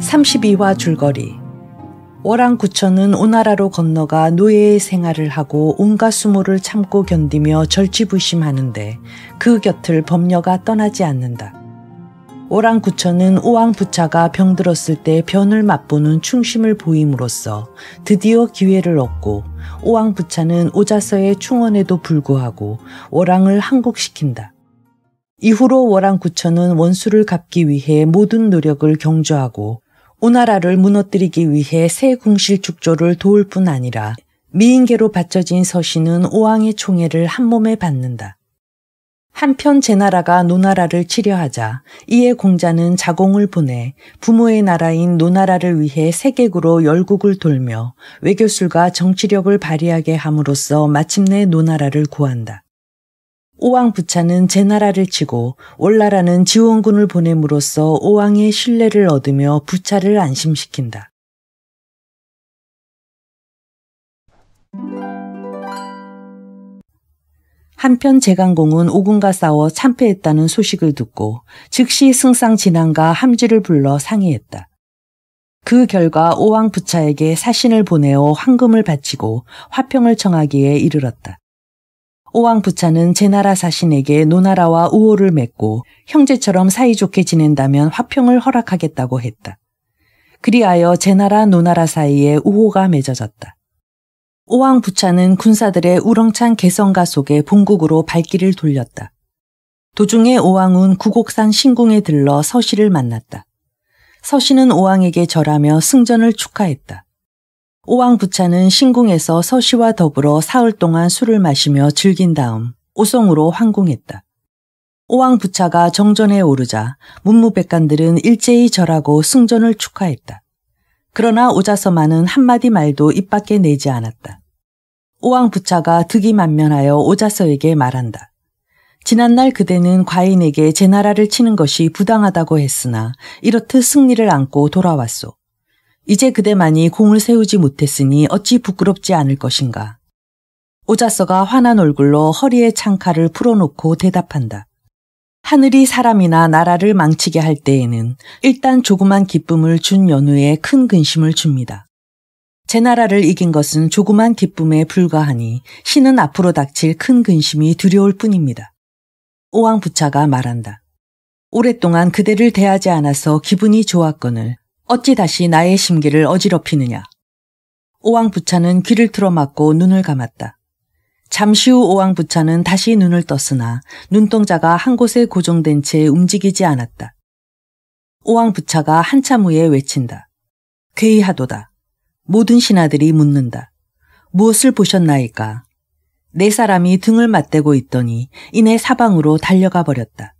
32화 줄거리 월랑구천은 오나라로 건너가 노예의 생활을 하고 온갖 수모를 참고 견디며 절치부심하는데 그 곁을 법녀가 떠나지 않는다. 오랑구천은 우왕부차가 병들었을 때 변을 맛보는 충심을 보임으로써 드디어 기회를 얻고 오왕부차는 오자서의 충원에도 불구하고 오랑을 항복시킨다. 이후로 오랑구천은 원수를 갚기 위해 모든 노력을 경주하고 오나라를 무너뜨리기 위해 새 궁실 축조를 도울 뿐 아니라 미인계로 바쳐진 서신은 오왕의 총애를 한몸에 받는다. 한편 제 나라가 노나라를 치려하자 이에 공자는 자공을 보내 부모의 나라인 노나라를 위해 세객으로 열국을 돌며 외교술과 정치력을 발휘하게 함으로써 마침내 노나라를 구한다. 오왕 부차는 제 나라를 치고 올나라는 지원군을 보냄으로써 오왕의 신뢰를 얻으며 부차를 안심시킨다. 한편 제강공은 오군과 싸워 참패했다는 소식을 듣고 즉시 승상 진안과 함지를 불러 상의했다. 그 결과 오왕 부차에게 사신을 보내어 황금을 바치고 화평을 청하기에 이르렀다. 오왕 부차는 제나라 사신에게 노나라와 우호를 맺고 형제처럼 사이좋게 지낸다면 화평을 허락하겠다고 했다. 그리하여 제나라 노나라 사이에 우호가 맺어졌다. 오왕부차는 군사들의 우렁찬 개성가 속에 본국으로 발길을 돌렸다. 도중에 오왕은 구곡산 신궁에 들러 서시를 만났다. 서시는 오왕에게 절하며 승전을 축하했다. 오왕부차는 신궁에서 서시와 더불어 사흘 동안 술을 마시며 즐긴 다음 오성으로 환궁했다 오왕부차가 정전에 오르자 문무백관들은 일제히 절하고 승전을 축하했다. 그러나 오자서만은 한마디 말도 입 밖에 내지 않았다. 오왕부차가 득이 만면하여 오자서에게 말한다. 지난날 그대는 과인에게 제 나라를 치는 것이 부당하다고 했으나 이렇듯 승리를 안고 돌아왔소. 이제 그대만이 공을 세우지 못했으니 어찌 부끄럽지 않을 것인가. 오자서가 환한 얼굴로 허리에 창칼을 풀어놓고 대답한다. 하늘이 사람이나 나라를 망치게 할 때에는 일단 조그만 기쁨을 준연후에큰 근심을 줍니다. 제 나라를 이긴 것은 조그만 기쁨에 불과하니 신은 앞으로 닥칠 큰 근심이 두려울 뿐입니다. 오왕부차가 말한다. 오랫동안 그대를 대하지 않아서 기분이 좋았거늘 어찌 다시 나의 심기를 어지럽히느냐. 오왕부차는 귀를 틀어막고 눈을 감았다. 잠시 후 오왕부차는 다시 눈을 떴으나 눈동자가 한 곳에 고정된 채 움직이지 않았다. 오왕부차가 한참 후에 외친다. 괴이하도다. 모든 신하들이 묻는다. 무엇을 보셨나이까? 네 사람이 등을 맞대고 있더니 이내 사방으로 달려가 버렸다.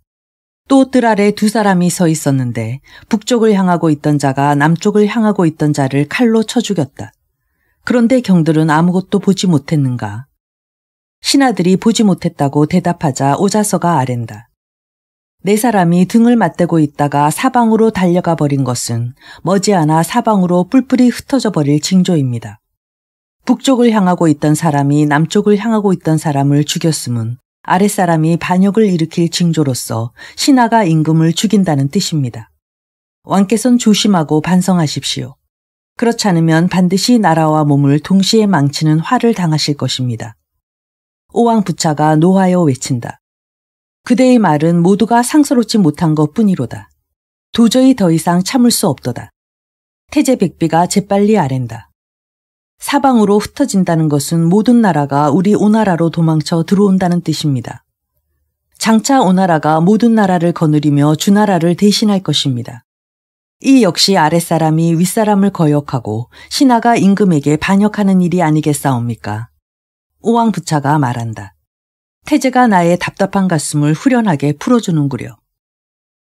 또 뜰 아래 두 사람이 서 있었는데 북쪽을 향하고 있던 자가 남쪽을 향하고 있던 자를 칼로 쳐 죽였다. 그런데 경들은 아무것도 보지 못했는가? 신하들이 보지 못했다고 대답하자 오자서가 아랜다. 네 사람이 등을 맞대고 있다가 사방으로 달려가 버린 것은 머지않아 사방으로 뿔뿔이 흩어져 버릴 징조입니다. 북쪽을 향하고 있던 사람이 남쪽을 향하고 있던 사람을 죽였음은 아랫사람이 반역을 일으킬 징조로서 신하가 임금을 죽인다는 뜻입니다. 왕께선 조심하고 반성하십시오. 그렇지 않으면 반드시 나라와 몸을 동시에 망치는 화를 당하실 것입니다. 오왕 부차가 노하여 외친다. 그대의 말은 모두가 상서롭지 못한 것 뿐이로다. 도저히 더 이상 참을 수 없도다. 태제 백비가 재빨리 아랜다. 사방으로 흩어진다는 것은 모든 나라가 우리 오나라로 도망쳐 들어온다는 뜻입니다. 장차 오나라가 모든 나라를 거느리며 주나라를 대신할 것입니다. 이 역시 아랫사람이 윗사람을 거역하고 신하가 임금에게 반역하는 일이 아니겠사옵니까? 오왕부차가 말한다. 태제가 나의 답답한 가슴을 후련하게 풀어주는구려.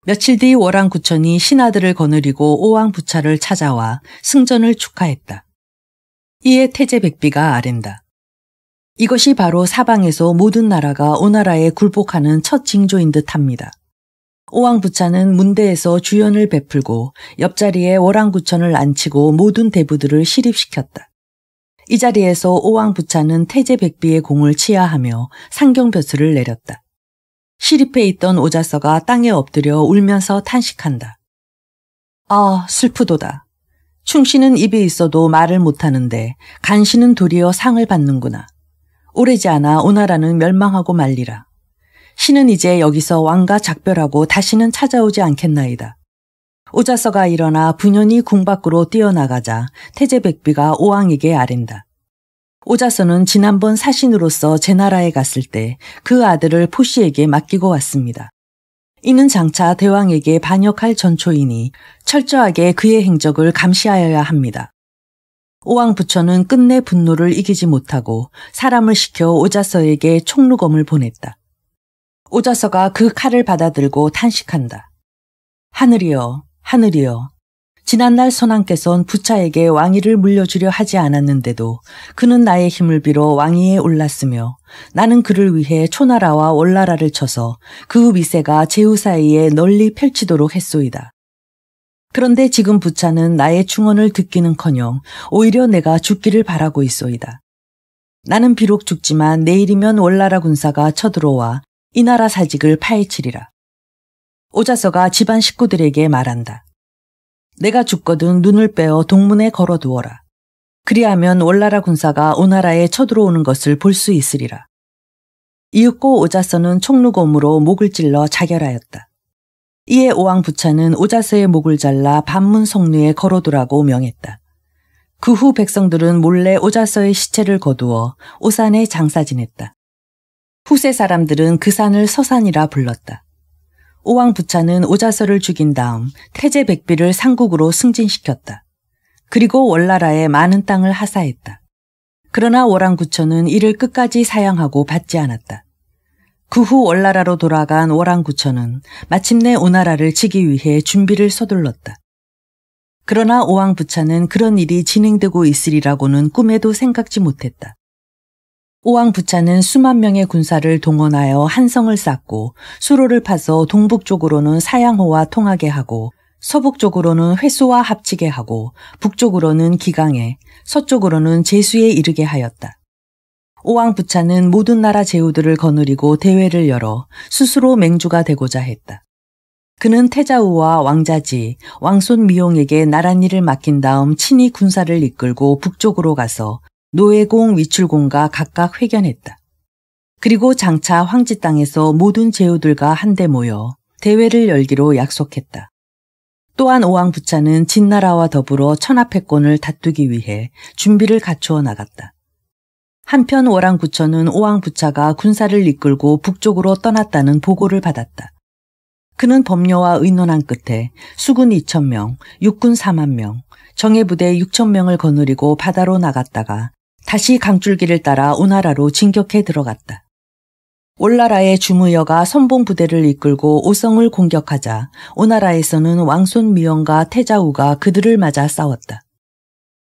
며칠 뒤 월왕구천이 신하들을 거느리고 오왕부차를 찾아와 승전을 축하했다. 이에 태제 백비가 아랜다. 이것이 바로 사방에서 모든 나라가 오나라에 굴복하는 첫 징조인 듯합니다. 오왕부차는 문대에서 주연을 베풀고 옆자리에 월왕구천을 앉히고 모든 대부들을 시립시켰다 이 자리에서 오왕부차는 태제백비의 공을 치하하며 상경벼슬을 내렸다. 시립해 있던 오자서가 땅에 엎드려 울면서 탄식한다. 아, 슬프도다. 충신은 입에 있어도 말을 못하는데 간신은 도리어 상을 받는구나. 오래지 않아 오나라는 멸망하고 말리라. 신은 이제 여기서 왕과 작별하고 다시는 찾아오지 않겠나이다. 오자서가 일어나 분연히 궁 밖으로 뛰어나가자 태제백비가 오왕에게 아랜다. 오자서는 지난번 사신으로서 제 나라에 갔을 때 그 아들을 포시에게 맡기고 왔습니다. 이는 장차 대왕에게 반역할 전초이니 철저하게 그의 행적을 감시하여야 합니다. 오왕 부처는 끝내 분노를 이기지 못하고 사람을 시켜 오자서에게 총루검을 보냈다. 오자서가 그 칼을 받아들고 탄식한다. 하늘이여, 하늘이여 지난날 선왕께선 부차에게 왕위를 물려주려 하지 않았는데도 그는 나의 힘을 빌어 왕위에 올랐으며 나는 그를 위해 초나라와 월나라를 쳐서 그 위세가 제후 사이에 널리 펼치도록 했소이다. 그런데 지금 부차는 나의 충언을 듣기는커녕 오히려 내가 죽기를 바라고 있소이다. 나는 비록 죽지만 내일이면 월나라 군사가 쳐들어와 이 나라 사직을 파헤치리라. 오자서가 집안 식구들에게 말한다. 내가 죽거든 눈을 빼어 동문에 걸어 두어라. 그리하면 월나라 군사가 오나라에 쳐들어오는 것을 볼 수 있으리라. 이윽고 오자서는 총루검으로 목을 찔러 자결하였다. 이에 오왕 부차는 오자서의 목을 잘라 반문 성루에 걸어두라고 명했다. 그 후 백성들은 몰래 오자서의 시체를 거두어 오산에 장사 지냈다. 후세 사람들은 그 산을 서산이라 불렀다. 오왕 부차는 오자서를 죽인 다음 태제 백비를 상국으로 승진시켰다. 그리고 월나라에 많은 땅을 하사했다. 그러나 오랑구천은 이를 끝까지 사양하고 받지 않았다. 그 후 월나라로 돌아간 오랑구천은 마침내 오나라를 치기 위해 준비를 서둘렀다. 그러나 오왕부차는 그런 일이 진행되고 있으리라고는 꿈에도 생각지 못했다. 오왕 부차는 수만 명의 군사를 동원하여 한성을 쌓고 수로를 파서 동북쪽으로는 사양호와 통하게 하고 서북쪽으로는 회수와 합치게 하고 북쪽으로는 기강에 서쪽으로는 제수에 이르게 하였다. 오왕 부차는 모든 나라 제후들을 거느리고 대회를 열어 스스로 맹주가 되고자 했다. 그는 태자우와 왕자지, 왕손 미용에게 나란 일을 맡긴 다음 친히 군사를 이끌고 북쪽으로 가서 노예공 위출공과 각각 회견했다. 그리고 장차 황지 땅에서 모든 제후들과 한데 모여 대회를 열기로 약속했다. 또한 오왕 부차는 진나라와 더불어 천하패권을 다투기 위해 준비를 갖추어 나갔다. 한편 오랑 부처는 오왕 부차가 군사를 이끌고 북쪽으로 떠났다는 보고를 받았다. 그는 법료와 의논한 끝에 수군 2천명, 육군 4만 명, 정예부대 6천명을 거느리고 바다로 나갔다가 다시 강줄기를 따라 오나라로 진격해 들어갔다. 올나라의 주무여가 선봉 부대를 이끌고 오성을 공격하자 오나라에서는 왕손 미영과 태자우가 그들을 맞아 싸웠다.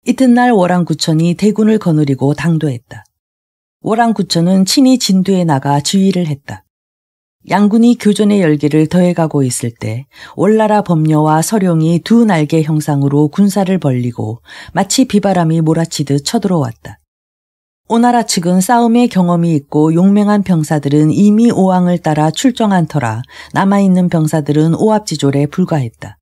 이튿날 월왕구천이 대군을 거느리고 당도했다. 월왕구천은 친히 진두에 나가 지휘를 했다. 양군이 교전의 열기를 더해가고 있을 때 올나라 범녀와 서룡이 두 날개 형상으로 군사를 벌리고 마치 비바람이 몰아치듯 쳐들어왔다. 오나라 측은 싸움의 경험이 있고 용맹한 병사들은 이미 오왕을 따라 출정한 터라 남아있는 병사들은 오합지졸에 불과했다.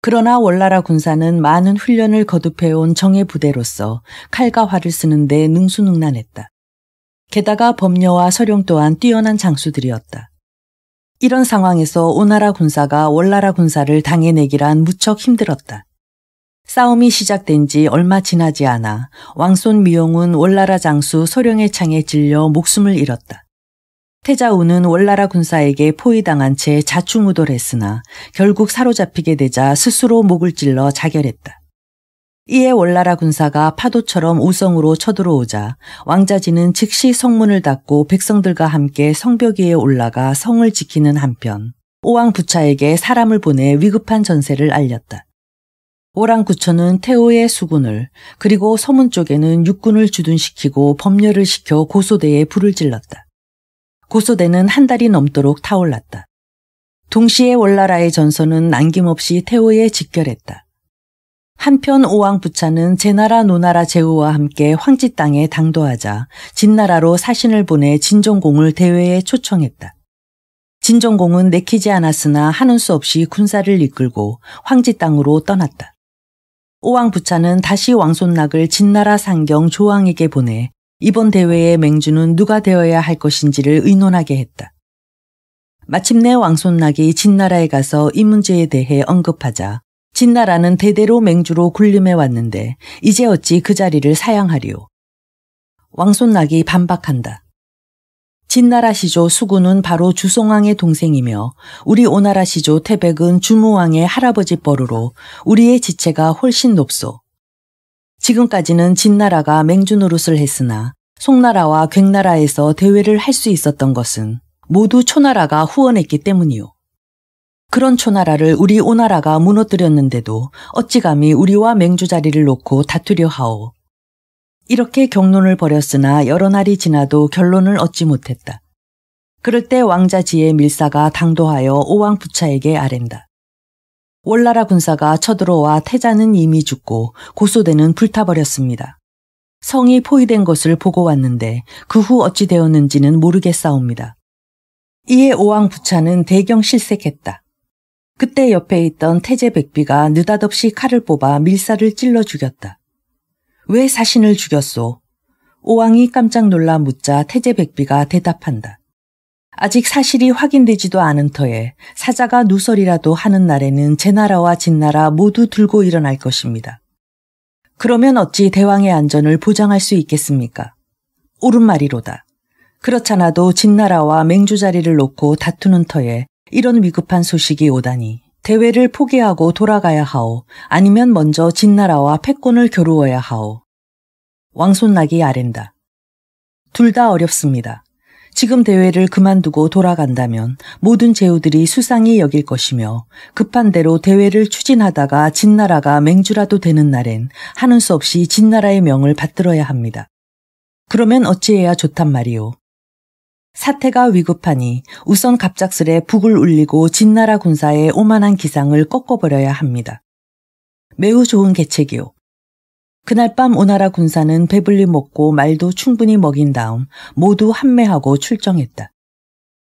그러나 원나라 군사는 많은 훈련을 거듭해온 정의 부대로서 칼과 활을 쓰는데 능수능란했다. 게다가 법녀와 서령 또한 뛰어난 장수들이었다. 이런 상황에서 오나라 군사가 원나라 군사를 당해내기란 무척 힘들었다. 싸움이 시작된 지 얼마 지나지 않아 왕손 미용은 월나라 장수 소령의 창에 찔려 목숨을 잃었다. 태자우는 월나라 군사에게 포위당한 채 자충우돌했으나 결국 사로잡히게 되자 스스로 목을 찔러 자결했다. 이에 월나라 군사가 파도처럼 우성으로 쳐들어오자 왕자진은 즉시 성문을 닫고 백성들과 함께 성벽 위에 올라가 성을 지키는 한편 오왕 부차에게 사람을 보내 위급한 전세를 알렸다. 오랑구천은 태호의 수군을 그리고 서문 쪽에는 육군을 주둔시키고 법렬을 시켜 고소대에 불을 질렀다. 고소대는 한 달이 넘도록 타올랐다. 동시에 월나라의 전선은 남김없이 태호에 직결했다. 한편 오왕부차는 제나라 노나라 제후와 함께 황지 땅에 당도하자 진나라로 사신을 보내 진정공을 대회에 초청했다. 진정공은 내키지 않았으나 하는 수 없이 군사를 이끌고 황지 땅으로 떠났다. 오왕 부차는 다시 왕손락을 진나라 상경 조왕에게 보내 이번 대회의 맹주는 누가 되어야 할 것인지를 의논하게 했다. 마침내 왕손락이 진나라에 가서 이 문제에 대해 언급하자 진나라는 대대로 맹주로 군림해 왔는데 이제 어찌 그 자리를 사양하리오. 왕손락이 반박한다. 진나라 시조 수군은 바로 주송왕의 동생이며 우리 오나라 시조 태백은 주무왕의 할아버지 뻘으로 우리의 지체가 훨씬 높소. 지금까지는 진나라가 맹주 노릇을 했으나 송나라와 괭나라에서 대회를 할 수 있었던 것은 모두 초나라가 후원했기 때문이오 그런 초나라를 우리 오나라가 무너뜨렸는데도 어찌 감히 우리와 맹주 자리를 놓고 다투려 하오. 이렇게 경론을 벌였으나 여러 날이 지나도 결론을 얻지 못했다. 그럴 때 왕자 지의 밀사가 당도하여 오왕 부차에게 아랜다. 월나라 군사가 쳐들어와 태자는 이미 죽고 고소대는 불타버렸습니다. 성이 포위된 것을 보고 왔는데 그 후 어찌 되었는지는 모르겠사옵니다. 이에 오왕 부차는 대경 실색했다. 그때 옆에 있던 태제 백비가 느닷없이 칼을 뽑아 밀사를 찔러 죽였다. 왜 사신을 죽였소? 오왕이 깜짝 놀라 묻자 태제백비가 대답한다. 아직 사실이 확인되지도 않은 터에 사자가 누설이라도 하는 날에는 제 나라와 진나라 모두 들고 일어날 것입니다. 그러면 어찌 대왕의 안전을 보장할 수 있겠습니까? 옳은 말이로다. 그렇잖아도 진나라와 맹주자리를 놓고 다투는 터에 이런 위급한 소식이 오다니 대회를 포기하고 돌아가야 하오. 아니면 먼저 진나라와 패권을 겨루어야 하오. 왕손나기 아랜다. 둘 다 어렵습니다. 지금 대회를 그만두고 돌아간다면 모든 제후들이 수상히 여길 것이며 급한 대로 대회를 추진하다가 진나라가 맹주라도 되는 날엔 하는 수 없이 진나라의 명을 받들어야 합니다. 그러면 어찌해야 좋단 말이오. 사태가 위급하니 우선 갑작스레 북을 울리고 진나라 군사의 오만한 기상을 꺾어버려야 합니다. 매우 좋은 계책이요. 그날 밤 오나라 군사는 배불리 먹고 말도 충분히 먹인 다음 모두 한매하고 출정했다.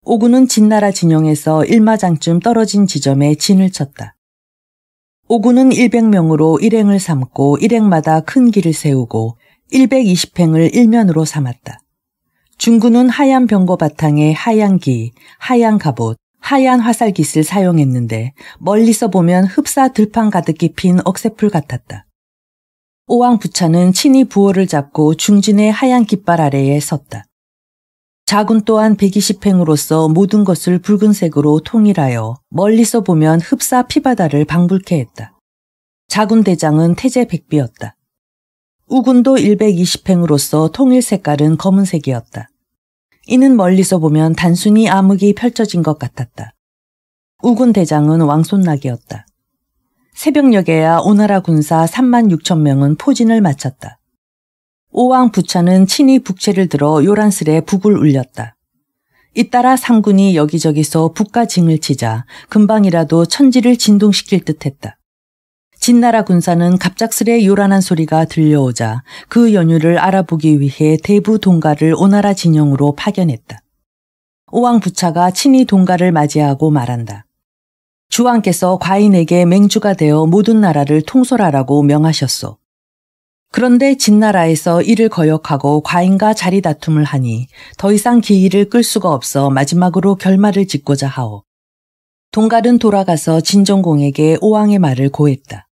오군은 진나라 진영에서 일마장쯤 떨어진 지점에 진을 쳤다. 오군은 100명으로 일행을 삼고 일행마다 큰 길을 세우고 120행을 일면으로 삼았다. 중구는 하얀 병거 바탕에 하얀 기, 하얀 갑옷, 하얀 화살깃을 사용했는데 멀리서 보면 흡사 들판 가득히 핀 억새풀 같았다. 오왕 부차는 친히 부호를 잡고 중진의 하얀 깃발 아래에 섰다. 자군 또한 120행으로서 모든 것을 붉은색으로 통일하여 멀리서 보면 흡사 피바다를 방불케 했다. 자군 대장은 태제 백비였다. 우군도 120행으로서 통일 색깔은 검은색이었다. 이는 멀리서 보면 단순히 암흑이 펼쳐진 것 같았다. 우군 대장은 왕손락이었다. 새벽녘에야 오나라 군사 3만 6천 명은 포진을 마쳤다. 오왕 부차는 친히 북채를 들어 요란스레 북을 울렸다. 잇따라 상군이 여기저기서 북가 징을 치자 금방이라도 천지를 진동시킬 듯했다. 진나라 군사는 갑작스레 요란한 소리가 들려오자 그 연유를 알아보기 위해 대부 동가를 오나라 진영으로 파견했다. 오왕 부차가 친히 동가를 맞이하고 말한다. 주왕께서 과인에게 맹주가 되어 모든 나라를 통솔하라고 명하셨소. 그런데 진나라에서 이를 거역하고 과인과 자리 다툼을 하니 더 이상 기일을끌 수가 없어 마지막으로 결말을 짓고자 하오. 동갈은 돌아가서 진정공에게 오왕의 말을 고했다.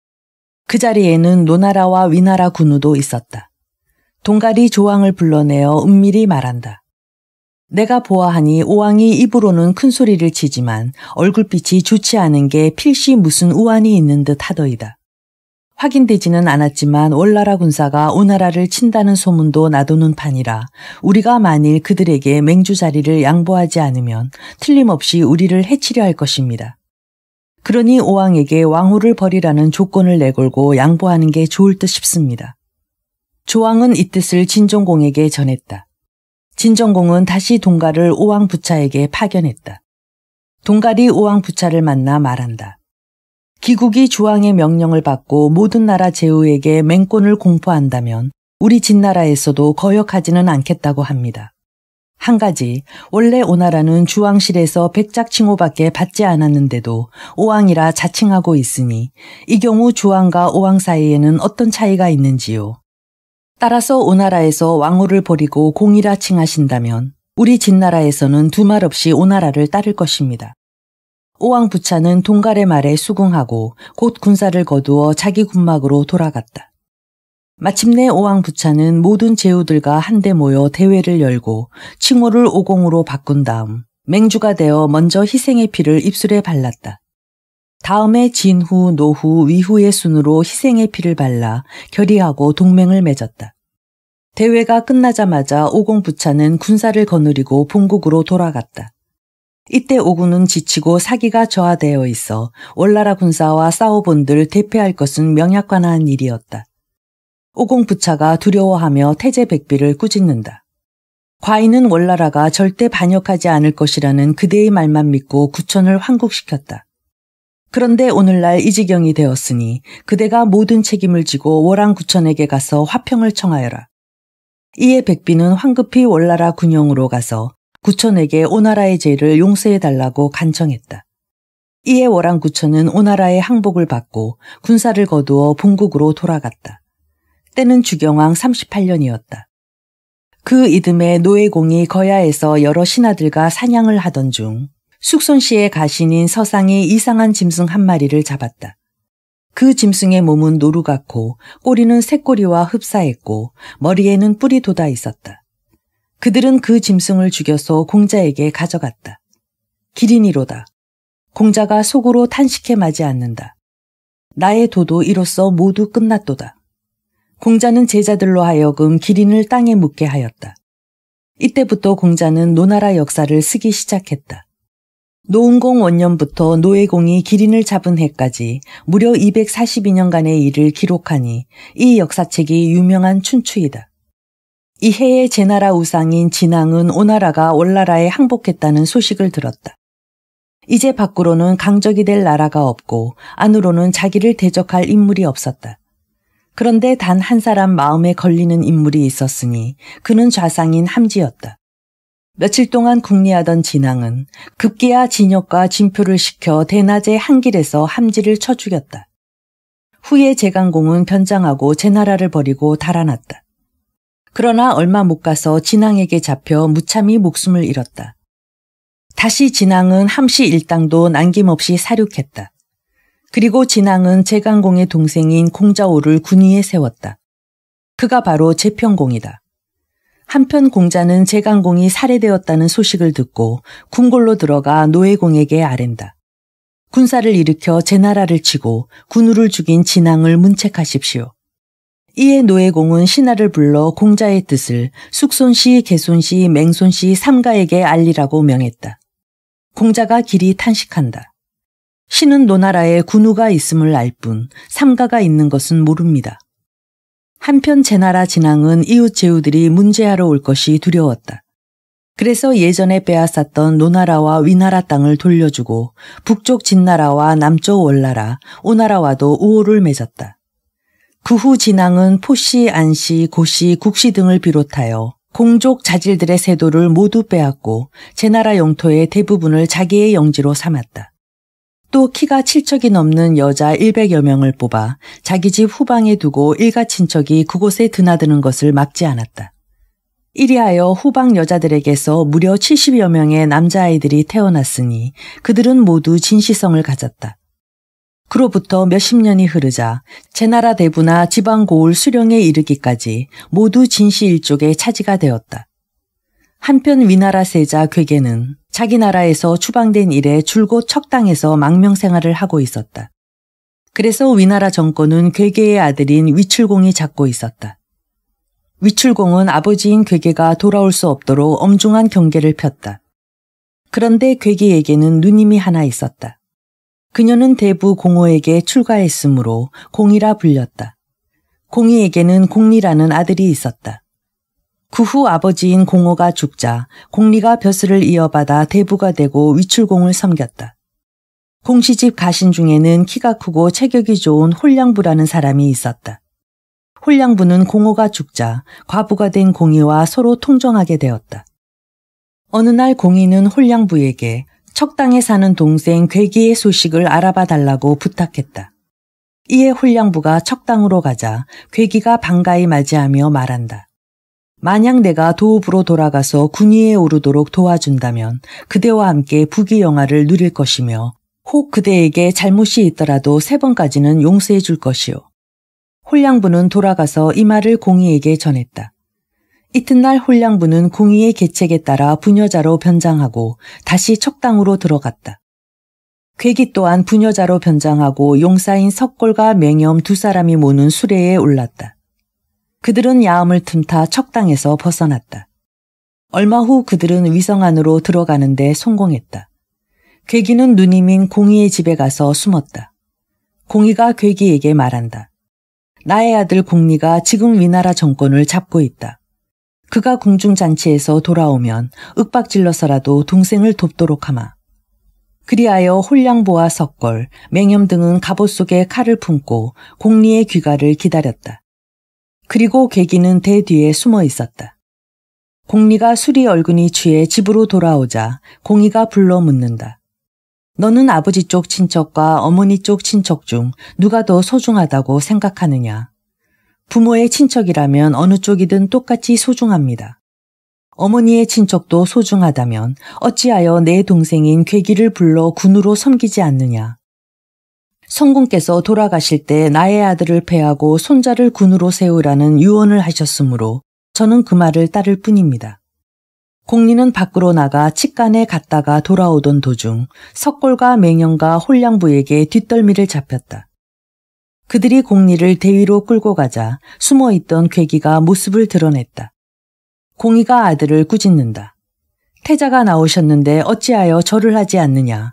그 자리에는 노나라와 위나라 군우도 있었다. 동가리 조왕을 불러내어 은밀히 말한다. 내가 보아하니 오왕이 입으로는 큰 소리를 치지만 얼굴빛이 좋지 않은 게 필시 무슨 우환이 있는 듯 하더이다. 확인되지는 않았지만 월나라 군사가 오나라를 친다는 소문도 나도는 판이라 우리가 만일 그들에게 맹주 자리를 양보하지 않으면 틀림없이 우리를 해치려 할 것입니다. 그러니 오왕에게 왕후를 버리라는 조건을 내걸고 양보하는 게 좋을 듯 싶습니다. 조왕은 이 뜻을 진정공에게 전했다. 진정공은 다시 동가를 오왕 부차에게 파견했다. 동갈이 오왕 부차를 만나 말한다. 기국이 조왕의 명령을 받고 모든 나라 제후에게 맹권을 공포한다면 우리 진나라에서도 거역하지는 않겠다고 합니다. 한 가지, 원래 오나라는 주왕실에서 백작칭호밖에 받지 않았는데도 오왕이라 자칭하고 있으니 이 경우 주왕과 오왕 사이에는 어떤 차이가 있는지요. 따라서 오나라에서 왕호를 버리고 공이라 칭하신다면 우리 진나라에서는 두 말 없이 오나라를 따를 것입니다. 오왕 부차는 동갈의 말에 수긍하고 곧 군사를 거두어 자기 군막으로 돌아갔다. 마침내 오왕부차는 모든 제후들과 한데 모여 대회를 열고 칭호를 오공으로 바꾼 다음 맹주가 되어 먼저 희생의 피를 입술에 발랐다. 다음에 진후, 노후, 위후의 순으로 희생의 피를 발라 결의하고 동맹을 맺었다. 대회가 끝나자마자 오공부차는 군사를 거느리고 본국으로 돌아갔다. 이때 오군은 지치고 사기가 저하되어 있어 월나라 군사와 싸워본들 대패할 것은 명약관한 일이었다. 오공 부차가 두려워하며 태제 백비를 꾸짖는다. 과인은 월나라가 절대 반역하지 않을 것이라는 그대의 말만 믿고 구천을 환국시켰다. 그런데 오늘날 이 지경이 되었으니 그대가 모든 책임을 지고 월왕구천에게 가서 화평을 청하여라. 이에 백비는 황급히 월나라 군영으로 가서 구천에게 오나라의 죄를 용서해달라고 간청했다. 이에 월왕구천은 오나라의 항복을 받고 군사를 거두어 본국으로 돌아갔다. 때는 주경왕 38년이었다. 그 이듬해 노예공이 거야에서 여러 신하들과 사냥을 하던 중 숙손 씨의 가신인 서상이 이상한 짐승 한 마리를 잡았다. 그 짐승의 몸은 노루같고 꼬리는 새꼬리와 흡사했고 머리에는 뿔이 돋아 있었다. 그들은 그 짐승을 죽여서 공자에게 가져갔다. 기린이로다. 공자가 속으로 탄식해 마지 않는다. 나의 도도 이로써 모두 끝났도다. 공자는 제자들로 하여금 기린을 땅에 묻게 하였다. 이때부터 공자는 노나라 역사를 쓰기 시작했다. 노은공 원년부터 노예공이 기린을 잡은 해까지 무려 242년간의 일을 기록하니 이 역사책이 유명한 춘추이다. 이 해에 제나라 우상인 진왕은 오나라가 월나라에 항복했다는 소식을 들었다. 이제 밖으로는 강적이 될 나라가 없고 안으로는 자기를 대적할 인물이 없었다. 그런데 단 한 사람 마음에 걸리는 인물이 있었으니 그는 좌상인 함지였다. 며칠 동안 궁리하던 진앙은 급기야 진혁과 진표를 시켜 대낮에 한길에서 함지를 쳐 죽였다. 후에 제강공은 변장하고 제 나라를 버리고 달아났다. 그러나 얼마 못 가서 진앙에게 잡혀 무참히 목숨을 잃었다. 다시 진앙은 함씨 일당도 남김없이 사륙했다. 그리고 진앙은 제강공의 동생인 공자오를 군위에 세웠다. 그가 바로 제평공이다. 한편 공자는 제강공이 살해되었다는 소식을 듣고 궁궐로 들어가 노예공에게 아랜다. 군사를 일으켜 제 나라를 치고 군우를 죽인 진앙을 문책하십시오. 이에 노예공은 신하를 불러 공자의 뜻을 숙손시개손시맹손시 삼가에게 알리라고 명했다. 공자가 길이 탄식한다. 신은 노나라에 군우가 있음을 알 뿐 삼가가 있는 것은 모릅니다. 한편 제나라 진앙은 이웃 제후들이 문제하러 올 것이 두려웠다. 그래서 예전에 빼앗았던 노나라와 위나라 땅을 돌려주고 북쪽 진나라와 남쪽 월나라, 오나라와도 우호를 맺었다. 그 후 진앙은 포씨, 안씨, 고씨, 국씨 등을 비롯하여 공족 자질들의 세도를 모두 빼앗고 제나라 영토의 대부분을 자기의 영지로 삼았다. 또 키가 7척이 넘는 여자 100여 명을 뽑아 자기 집 후방에 두고 일가 친척이 그곳에 드나드는 것을 막지 않았다. 이리하여 후방 여자들에게서 무려 70여 명의 남자아이들이 태어났으니 그들은 모두 진시성을 가졌다. 그로부터 몇십 년이 흐르자 제나라 대부나 지방 고을 수령에 이르기까지 모두 진시 일족의 차지가 되었다. 한편 위나라 세자 괴계는 자기 나라에서 추방된 일에 줄곧 척당해서 망명 생활을 하고 있었다. 그래서 위나라 정권은 괴계의 아들인 위출공이 잡고 있었다. 위출공은 아버지인 괴계가 돌아올 수 없도록 엄중한 경계를 폈다. 그런데 괴계에게는 누님이 하나 있었다. 그녀는 대부 공호에게 출가했으므로 공이라 불렸다. 공이에게는 공리라는 아들이 있었다. 그후 아버지인 공호가 죽자 공리가 벼슬을 이어받아 대부가 되고 위출공을 섬겼다. 공시집 가신 중에는 키가 크고 체격이 좋은 홀량부라는 사람이 있었다. 홀량부는 공호가 죽자 과부가 된 공이와 서로 통정하게 되었다. 어느 날 공이는 홀량부에게 척당에 사는 동생 괴기의 소식을 알아봐 달라고 부탁했다. 이에 홀량부가 척당으로 가자 괴기가 반가이 맞이하며 말한다. 만약 내가 도읍으로 돌아가서 군위에 오르도록 도와준다면 그대와 함께 부귀 영화를 누릴 것이며 혹 그대에게 잘못이 있더라도 세 번까지는 용서해 줄 것이요. 홀량부는 돌아가서 이 말을 공의에게 전했다. 이튿날 홀량부는 공의의 계책에 따라 부녀자로 변장하고 다시 척당으로 들어갔다. 괴기 또한 부녀자로 변장하고 용사인 석골과 맹염 두 사람이 모는 수레에 올랐다. 그들은 야음을 틈타 척당에서 벗어났다. 얼마 후 그들은 위성 안으로 들어가는데 성공했다. 괴기는 누님인 공이의 집에 가서 숨었다. 공이가 괴기에게 말한다. 나의 아들 공리가 지금 위나라 정권을 잡고 있다. 그가 궁중잔치에서 돌아오면 윽박질러서라도 동생을 돕도록 하마. 그리하여 홀량보와 석걸, 맹염 등은 갑옷 속에 칼을 품고 공리의 귀가를 기다렸다. 그리고 계기는 대 뒤에 숨어 있었다. 공리가 술이 얼굴이 취해 집으로 돌아오자 공이가 불러 묻는다. 너는 아버지 쪽 친척과 어머니 쪽 친척 중 누가 더 소중하다고 생각하느냐? 부모의 친척이라면 어느 쪽이든 똑같이 소중합니다. 어머니의 친척도 소중하다면 어찌하여 내 동생인 괴기를 불러 군으로 섬기지 않느냐? 성군께서 돌아가실 때 나의 아들을 패하고 손자를 군으로 세우라는 유언을 하셨으므로 저는 그 말을 따를 뿐입니다. 공리는 밖으로 나가 치간에 갔다가 돌아오던 도중 석골과 맹연과 홀량부에게 뒷덜미를 잡혔다. 그들이 공리를 대위로 끌고 가자 숨어있던 괴기가 모습을 드러냈다. 공이가 아들을 꾸짖는다. 태자가 나오셨는데 어찌하여 절을 하지 않느냐.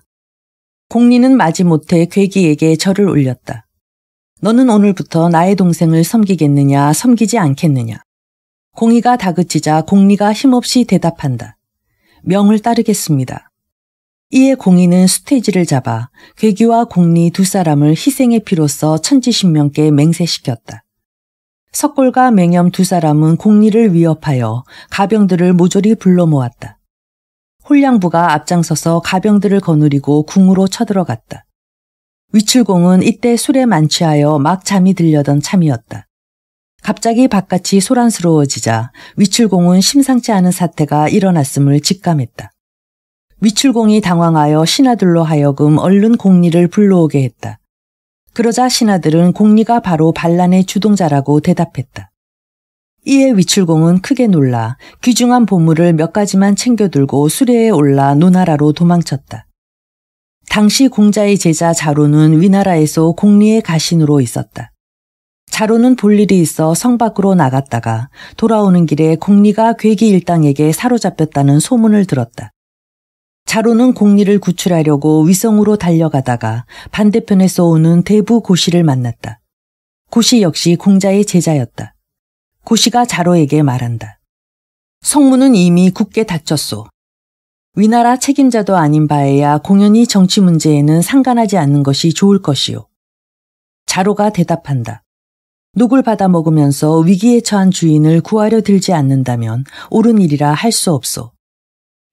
공리는 마지못해 괴기에게 절을 올렸다. 너는 오늘부터 나의 동생을 섬기겠느냐, 섬기지 않겠느냐. 공의가 다그치자 공리가 힘없이 대답한다. 명을 따르겠습니다. 이에 공의는 수태지를 잡아 괴기와 공리 두 사람을 희생의 피로써 천지신명께 맹세시켰다. 석골과 맹염 두 사람은 공리를 위협하여 가병들을 모조리 불러 모았다. 홀량부가 앞장서서 가병들을 거느리고 궁으로 쳐들어갔다. 위출공은 이때 술에 만취하여 막 잠이 들려던 참이었다. 갑자기 바깥이 소란스러워지자 위출공은 심상치 않은 사태가 일어났음을 직감했다. 위출공이 당황하여 신하들로 하여금 얼른 공리를 불러오게 했다. 그러자 신하들은 공리가 바로 반란의 주동자라고 대답했다. 이에 위출공은 크게 놀라 귀중한 보물을 몇 가지만 챙겨들고 수레에 올라 노나라로 도망쳤다. 당시 공자의 제자 자로는 위나라에서 공리의 가신으로 있었다. 자로는 볼 일이 있어 성 밖으로 나갔다가 돌아오는 길에 공리가 괴기 일당에게 사로잡혔다는 소문을 들었다. 자로는 공리를 구출하려고 위성으로 달려가다가 반대편에서 오는 대부 고시를 만났다. 고시 역시 공자의 제자였다. 고시가 자로에게 말한다. 성문은 이미 굳게 닫혔소. 위나라 책임자도 아닌 바에야 공연히 정치 문제에는 상관하지 않는 것이 좋을 것이오. 자로가 대답한다. 녹을 받아 먹으면서 위기에 처한 주인을 구하려 들지 않는다면 옳은 일이라 할 수 없소.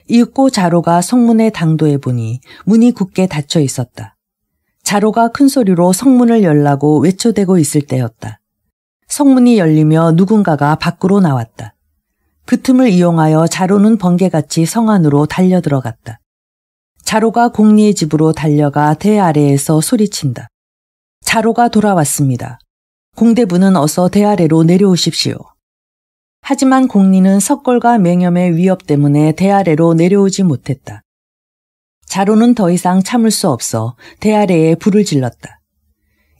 읽고 자로가 성문에 당도해 보니 문이 굳게 닫혀 있었다. 자로가 큰 소리로 성문을 열라고 외쳐대고 있을 때였다. 성문이 열리며 누군가가 밖으로 나왔다. 그 틈을 이용하여 자로는 번개같이 성 안으로 달려 들어갔다. 자로가 공리의 집으로 달려가 대 아래에서 소리친다. 자로가 돌아왔습니다. 공대부는 어서 대 아래로 내려오십시오. 하지만 공리는 석골과 맹염의 위협 때문에 대 아래로 내려오지 못했다. 자로는 더 이상 참을 수 없어 대 아래에 불을 질렀다.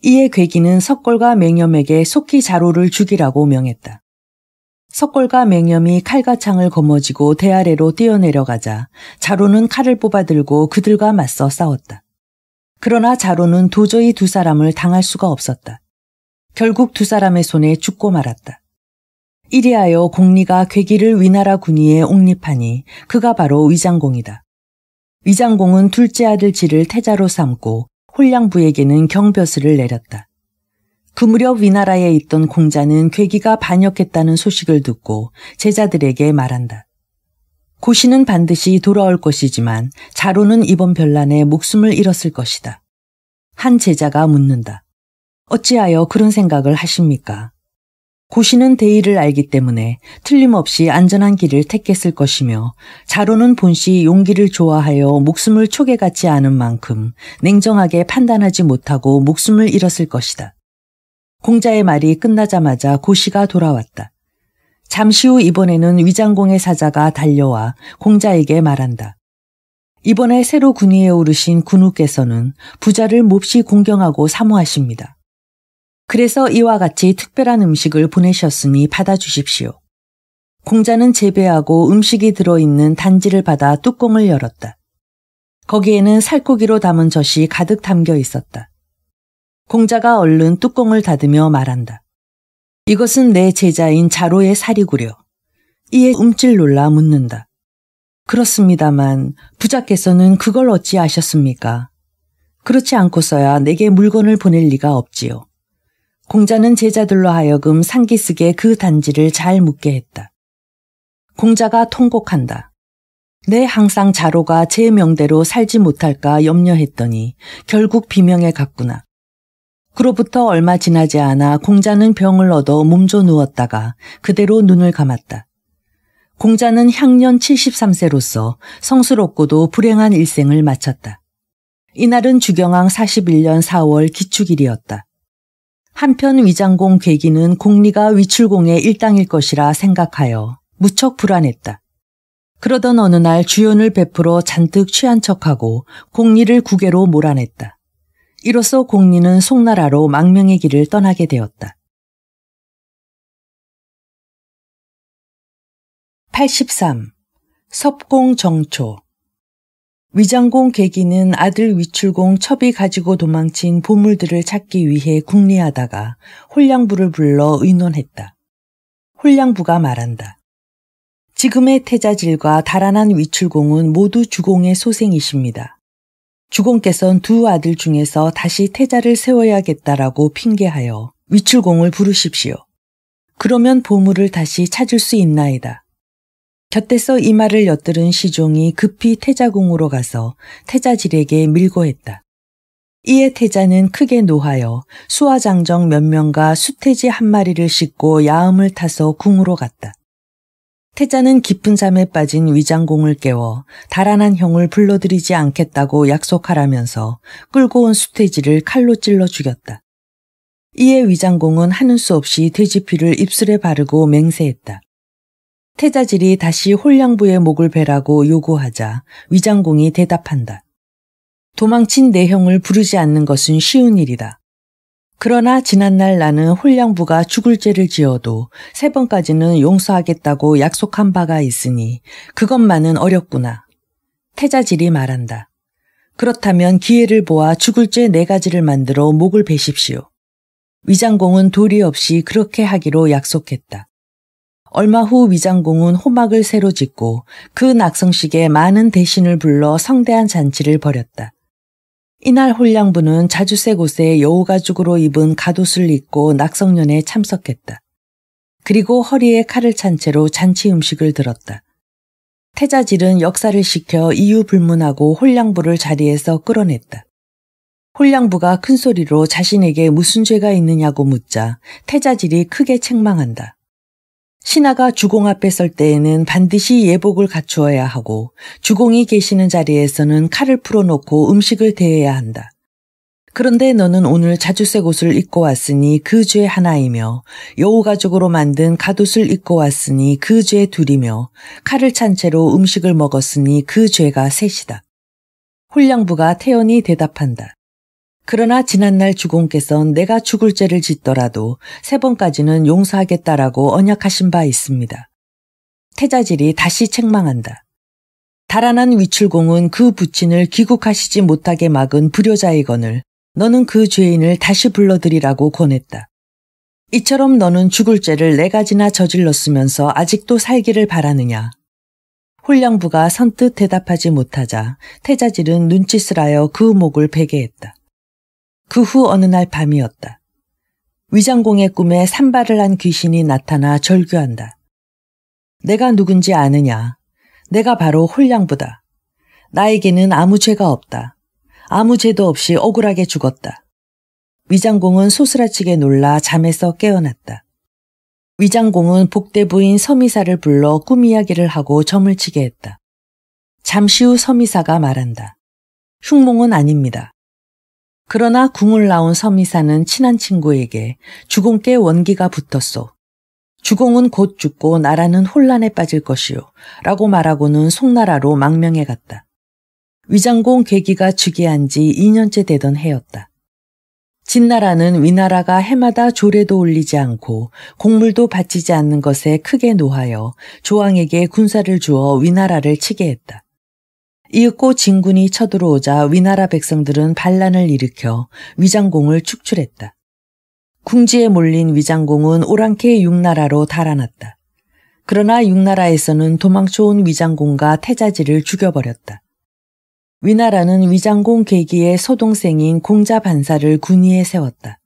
이에 괴기는 석골과 맹염에게 속히 자로를 죽이라고 명했다. 석골과 맹염이 칼과 창을 거머쥐고 대아래로 뛰어내려가자 자로는 칼을 뽑아들고 그들과 맞서 싸웠다. 그러나 자로는 도저히 두 사람을 당할 수가 없었다. 결국 두 사람의 손에 죽고 말았다. 이리하여 공리가 괴기를 위나라 군위에 옹립하니 그가 바로 위장공이다. 위장공은 둘째 아들 지를 태자로 삼고 홀량부에게는 경벼슬을 내렸다. 그 무렵 위나라에 있던 공자는 괴기가 반역했다는 소식을 듣고 제자들에게 말한다. 고시는 반드시 돌아올 것이지만 자로는 이번 변란에 목숨을 잃었을 것이다. 한 제자가 묻는다. 어찌하여 그런 생각을 하십니까? 고시는 대의를 알기 때문에 틀림없이 안전한 길을 택했을 것이며 자로는 본시 용기를 좋아하여 목숨을 초계 같지 않은 만큼 냉정하게 판단하지 못하고 목숨을 잃었을 것이다. 공자의 말이 끝나자마자 고시가 돌아왔다. 잠시 후 이번에는 위장공의 사자가 달려와 공자에게 말한다. 이번에 새로 군위에 오르신 군우께서는 부자를 몹시 공경하고 사모하십니다. 그래서 이와 같이 특별한 음식을 보내셨으니 받아주십시오. 공자는 재배하고 음식이 들어있는 단지를 받아 뚜껑을 열었다. 거기에는 살코기로 담은 젖이 가득 담겨 있었다. 공자가 얼른 뚜껑을 닫으며 말한다. 이것은 내 제자인 자로의 살이구려. 이에 움찔 놀라 묻는다. 그렇습니다만 부자께서는 그걸 어찌 아셨습니까? 그렇지 않고서야 내게 물건을 보낼 리가 없지요. 공자는 제자들로 하여금 상기슭에그 단지를 잘 묻게 했다. 공자가 통곡한다. 내 항상 자로가 제 명대로 살지 못할까 염려했더니 결국 비명에 갔구나. 그로부터 얼마 지나지 않아 공자는 병을 얻어 몸조 누웠다가 그대로 눈을 감았다. 공자는 향년 73세로서 성스럽고도 불행한 일생을 마쳤다. 이날은 주경왕 41년 4월 기축일이었다. 한편 위장공 괴기는 공리가 위출공의 일당일 것이라 생각하여 무척 불안했다. 그러던 어느 날 주연을 베풀어 잔뜩 취한 척하고 공리를 국외로 몰아냈다. 이로써 공리는 송나라로 망명의 길을 떠나게 되었다. 83. 섭공 정초 위장공 계기는 아들 위출공 첩이 가지고 도망친 보물들을 찾기 위해 궁리하다가 홀량부를 불러 의논했다. 홀량부가 말한다. 지금의 태자질과 달아난 위출공은 모두 주공의 소생이십니다. 주공께선 두 아들 중에서 다시 태자를 세워야겠다라고 핑계하여 위출공을 부르십시오. 그러면 보물을 다시 찾을 수 있나이다. 곁에서 이 말을 엿들은 시종이 급히 태자궁으로 가서 태자질에게 밀고했다. 이에 태자는 크게 노하여 수화장정 몇 명과 수태지 한 마리를 싣고 야음을 타서 궁으로 갔다. 태자는 깊은 잠에 빠진 위장공을 깨워 달아난 형을 불러들이지 않겠다고 약속하라면서 끌고 온 수태지를 칼로 찔러 죽였다. 이에 위장공은 하는 수 없이 돼지피를 입술에 바르고 맹세했다. 태자질이 다시 홀량부의 목을 베라고 요구하자 위장공이 대답한다. 도망친 내 형을 부르지 않는 것은 쉬운 일이다. 그러나 지난날 나는 홀량부가 죽을 죄를 지어도 세 번까지는 용서하겠다고 약속한 바가 있으니 그것만은 어렵구나. 태자질이 말한다. 그렇다면 기회를 보아 죽을 죄 네 가지를 만들어 목을 베십시오. 위장공은 도리 없이 그렇게 하기로 약속했다. 얼마 후 위장공은 호막을 새로 짓고 그 낙성식에 많은 대신을 불러 성대한 잔치를 벌였다. 이날 홀량부는 자주색 옷에 여우가죽으로 입은 갓옷을 입고 낙성년에 참석했다. 그리고 허리에 칼을 찬 채로 잔치 음식을 들었다. 태자질은 역사를 시켜 이유 불문하고 홀량부를 자리에서 끌어냈다. 홀량부가 큰 소리로 자신에게 무슨 죄가 있느냐고 묻자 태자질이 크게 책망한다. 신하가 주공 앞에 설 때에는 반드시 예복을 갖추어야 하고 주공이 계시는 자리에서는 칼을 풀어놓고 음식을 대해야 한다. 그런데 너는 오늘 자주색 옷을 입고 왔으니 그 죄 하나이며 여우 가족으로 만든 갓옷을 입고 왔으니 그 죄 둘이며 칼을 찬 채로 음식을 먹었으니 그 죄가 셋이다. 홀량부가 태연히 대답한다. 그러나 지난날 주공께선 내가 죽을 죄를 짓더라도 세 번까지는 용서하겠다라고 언약하신 바 있습니다. 태자질이 다시 책망한다. 달아난 위출공은 그 부친을 귀국하시지 못하게 막은 불효자이거늘 너는 그 죄인을 다시 불러들이라고 권했다. 이처럼 너는 죽을 죄를 네 가지나 저질렀으면서 아직도 살기를 바라느냐. 홀량부가 선뜻 대답하지 못하자 태자질은 눈짓을 하여 그 목을 베게 했다. 그후 어느 날 밤이었다. 위장공의 꿈에 산발을 한 귀신이 나타나 절규한다. 내가 누군지 아느냐? 내가 바로 홀량부다. 나에게는 아무 죄가 없다. 아무 죄도 없이 억울하게 죽었다. 위장공은 소스라치게 놀라 잠에서 깨어났다. 위장공은 복대부인 서미사를 불러 꿈 이야기를 하고 점을 치게 했다. 잠시 후 서미사가 말한다. 흉몽은 아닙니다. 그러나 궁을 나온 섬이사는 친한 친구에게 주공께 원기가 붙었소. 주공은 곧 죽고 나라는 혼란에 빠질 것이요. 라고 말하고는 송나라로 망명해 갔다. 위장공 괴기가 즉위한 지 2년째 되던 해였다. 진나라는 위나라가 해마다 조례도 올리지 않고 곡물도 바치지 않는 것에 크게 노하여 조왕에게 군사를 주어 위나라를 치게 했다. 이윽고 진군이 쳐들어오자 위나라 백성들은 반란을 일으켜 위장공을 축출했다. 궁지에 몰린 위장공은 오랑캐 육나라로 달아났다. 그러나 육나라에서는 도망쳐온 위장공과 태자지를 죽여버렸다. 위나라는 위장공 계기의 소동생인 공자 반사를 군위에 세웠다.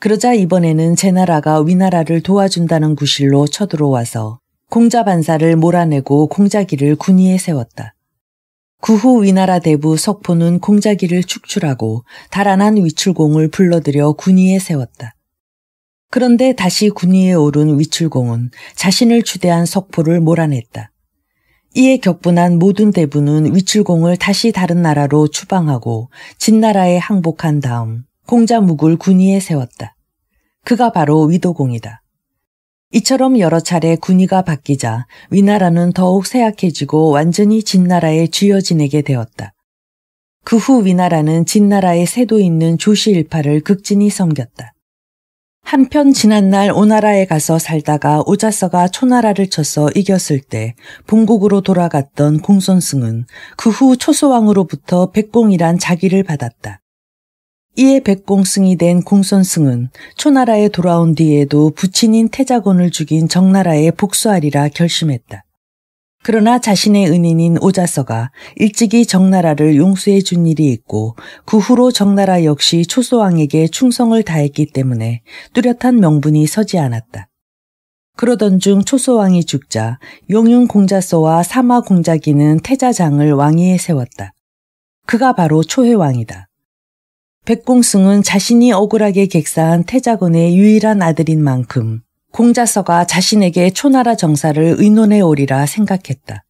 그러자 이번에는 제나라가 위나라를 도와준다는 구실로 쳐들어와서 공자 반사를 몰아내고 공자기를 군위에 세웠다. 그후 위나라 대부 석포는 공자기를 축출하고 달아난 위출공을 불러들여 군위에 세웠다. 그런데 다시 군위에 오른 위출공은 자신을 추대한 석포를 몰아냈다. 이에 격분한 모든 대부는 위출공을 다시 다른 나라로 추방하고 진나라에 항복한 다음 공자묵을 군위에 세웠다. 그가 바로 위도공이다. 이처럼 여러 차례 군위가 바뀌자 위나라는 더욱 세약해지고 완전히 진나라에 쥐어지내게 되었다. 그 후 위나라는 진나라의 세도 있는 조시 일파를 극진히 섬겼다. 한편 지난날 오나라에 가서 살다가 오자서가 초나라를 쳐서 이겼을 때 본국으로 돌아갔던 공손승은 그 후 초소왕으로부터 백공이란 자기를 받았다. 이에 백공승이 된 공선승은 초나라에 돌아온 뒤에도 부친인 태자곤을 죽인 정나라에 복수하리라 결심했다. 그러나 자신의 은인인 오자서가 일찍이 정나라를 용서해 준 일이 있고 그 후로 정나라 역시 초소왕에게 충성을 다했기 때문에 뚜렷한 명분이 서지 않았다. 그러던 중 초소왕이 죽자 용윤 공자서와 사마 공자기는 태자장을 왕위에 세웠다. 그가 바로 초회왕이다. 백공승은 자신이 억울하게 객사한 태자건의 유일한 아들인 만큼 공자서가 자신에게 초나라 정사를 의논해 오리라 생각했다.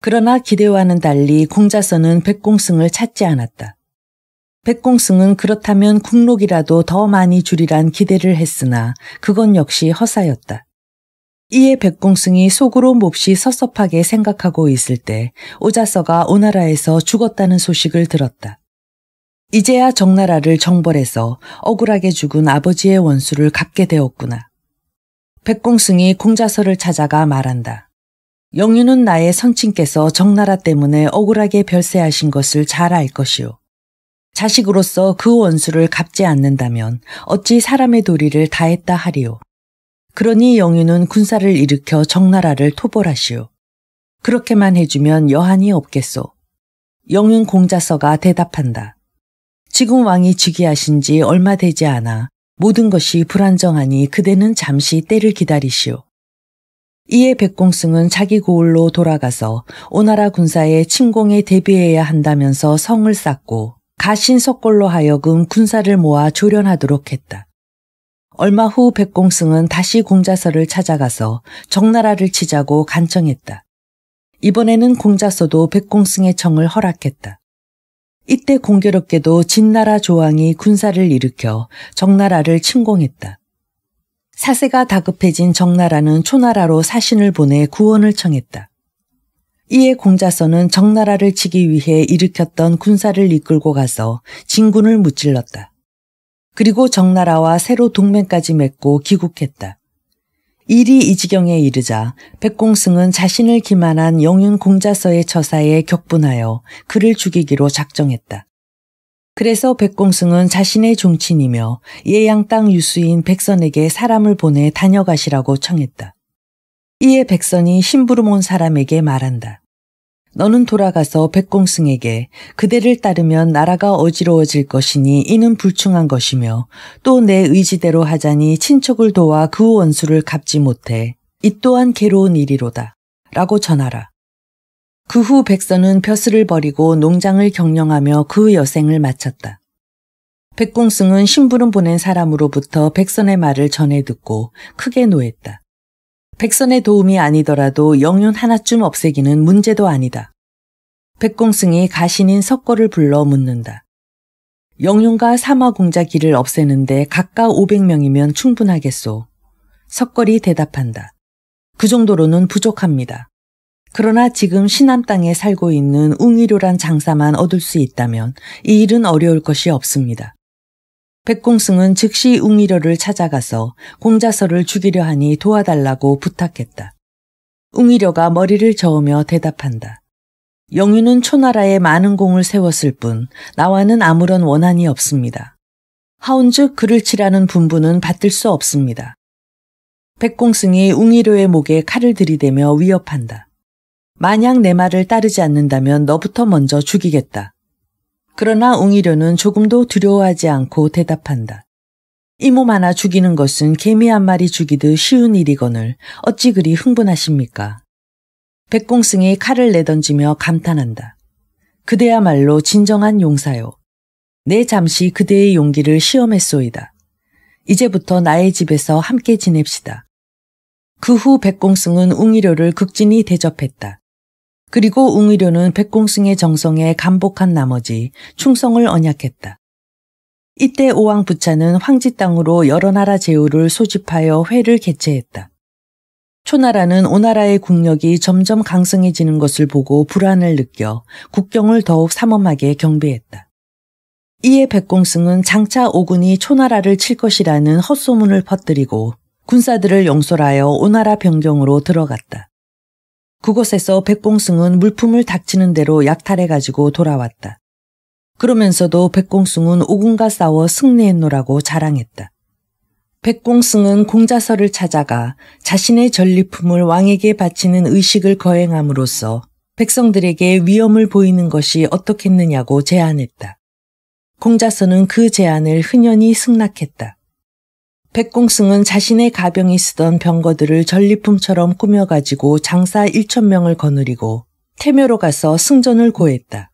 그러나 기대와는 달리 공자서는 백공승을 찾지 않았다. 백공승은 그렇다면 국록이라도 더 많이 줄이란 기대를 했으나 그건 역시 허사였다. 이에 백공승이 속으로 몹시 섭섭하게 생각하고 있을 때 오자서가 오나라에서 죽었다는 소식을 들었다. 이제야 정나라를 정벌해서 억울하게 죽은 아버지의 원수를 갚게 되었구나. 백공승이 공자서를 찾아가 말한다. 영유는 나의 선친께서 정나라 때문에 억울하게 별세하신 것을 잘 알 것이오. 자식으로서 그 원수를 갚지 않는다면 어찌 사람의 도리를 다했다 하리오. 그러니 영유는 군사를 일으켜 정나라를 토벌하시오. 그렇게만 해주면 여한이 없겠소. 영윤 공자서가 대답한다. 지금 왕이 즉위하신 지 얼마 되지 않아 모든 것이 불안정하니 그대는 잠시 때를 기다리시오. 이에 백공승은 자기 고을로 돌아가서 오나라 군사의 침공에 대비해야 한다면서 성을 쌓고 가신 석골로 하여금 군사를 모아 조련하도록 했다. 얼마 후 백공승은 다시 공자서를 찾아가서 정나라를 치자고 간청했다. 이번에는 공자서도 백공승의 청을 허락했다. 이때 공교롭게도 진나라 조왕이 군사를 일으켜 정나라를 침공했다. 사세가 다급해진 정나라는 초나라로 사신을 보내 구원을 청했다. 이에 공자선은 정나라를 치기 위해 일으켰던 군사를 이끌고 가서 진군을 무찔렀다. 그리고 정나라와 새로 동맹까지 맺고 귀국했다. 일이 이 지경에 이르자 백공승은 자신을 기만한 영윤 공자서의 처사에 격분하여 그를 죽이기로 작정했다. 그래서 백공승은 자신의 종친이며 예양 땅 유수인 백선에게 사람을 보내 다녀가시라고 청했다. 이에 백선이 심부름 온 사람에게 말한다. 너는 돌아가서 백공승에게 그대를 따르면 나라가 어지러워질 것이니 이는 불충한 것이며 또 내 의지대로 하자니 친척을 도와 그 원수를 갚지 못해 이 또한 괴로운 일이로다 라고 전하라. 그 후 백선은 벼슬을 버리고 농장을 경영하며 그 여생을 마쳤다. 백공승은 신부름 보낸 사람으로부터 백선의 말을 전해 듣고 크게 노했다. 백선의 도움이 아니더라도 영윤 하나쯤 없애기는 문제도 아니다. 백공승이 가신인 석거를 불러 묻는다. 영윤과 사마공자 길을 없애는데 각각 500명이면 충분하겠소. 석걸이 대답한다. 그 정도로는 부족합니다. 그러나 지금 신안 땅에 살고 있는 웅이료란 장사만 얻을 수 있다면 이 일은 어려울 것이 없습니다. 백공승은 즉시 웅이려를 찾아가서 공자서를 죽이려 하니 도와달라고 부탁했다. 웅이려가 머리를 저으며 대답한다. 영유는 초나라에 많은 공을 세웠을 뿐 나와는 아무런 원한이 없습니다. 하운즉 그를 치라는 분부는 받을수 없습니다. 백공승이 웅이려의 목에 칼을 들이대며 위협한다. 만약 내 말을 따르지 않는다면 너부터 먼저 죽이겠다. 그러나 웅이려는 조금도 두려워하지 않고 대답한다. 이 몸 하나 죽이는 것은 개미 한 마리 죽이듯 쉬운 일이거늘 어찌 그리 흥분하십니까? 백공승이 칼을 내던지며 감탄한다. 그대야말로 진정한 용사요. 내 잠시 그대의 용기를 시험했소이다. 이제부터 나의 집에서 함께 지냅시다. 그 후 백공승은 웅이려를 극진히 대접했다. 그리고 웅의료는 백공승의 정성에 감복한 나머지 충성을 언약했다. 이때 오왕 부차는 황지 땅으로 여러 나라 제후를 소집하여 회를 개최했다. 초나라는 오나라의 국력이 점점 강성해지는 것을 보고 불안을 느껴 국경을 더욱 삼엄하게 경비했다. 이에 백공승은 장차 오군이 초나라를 칠 것이라는 헛소문을 퍼뜨리고 군사들을 용솔하여 오나라 변경으로 들어갔다. 그곳에서 백공승은 물품을 닥치는 대로 약탈해가지고 돌아왔다. 그러면서도 백공승은 오군과 싸워 승리했노라고 자랑했다. 백공승은 공자서를 찾아가 자신의 전리품을 왕에게 바치는 의식을 거행함으로써 백성들에게 위험을 보이는 것이 어떻겠느냐고 제안했다. 공자서는 그 제안을 흔연히 승낙했다. 백공승은 자신의 가병이 쓰던 병거들을 전리품처럼 꾸며가지고 장사 1천명을 거느리고 태묘로 가서 승전을 고했다.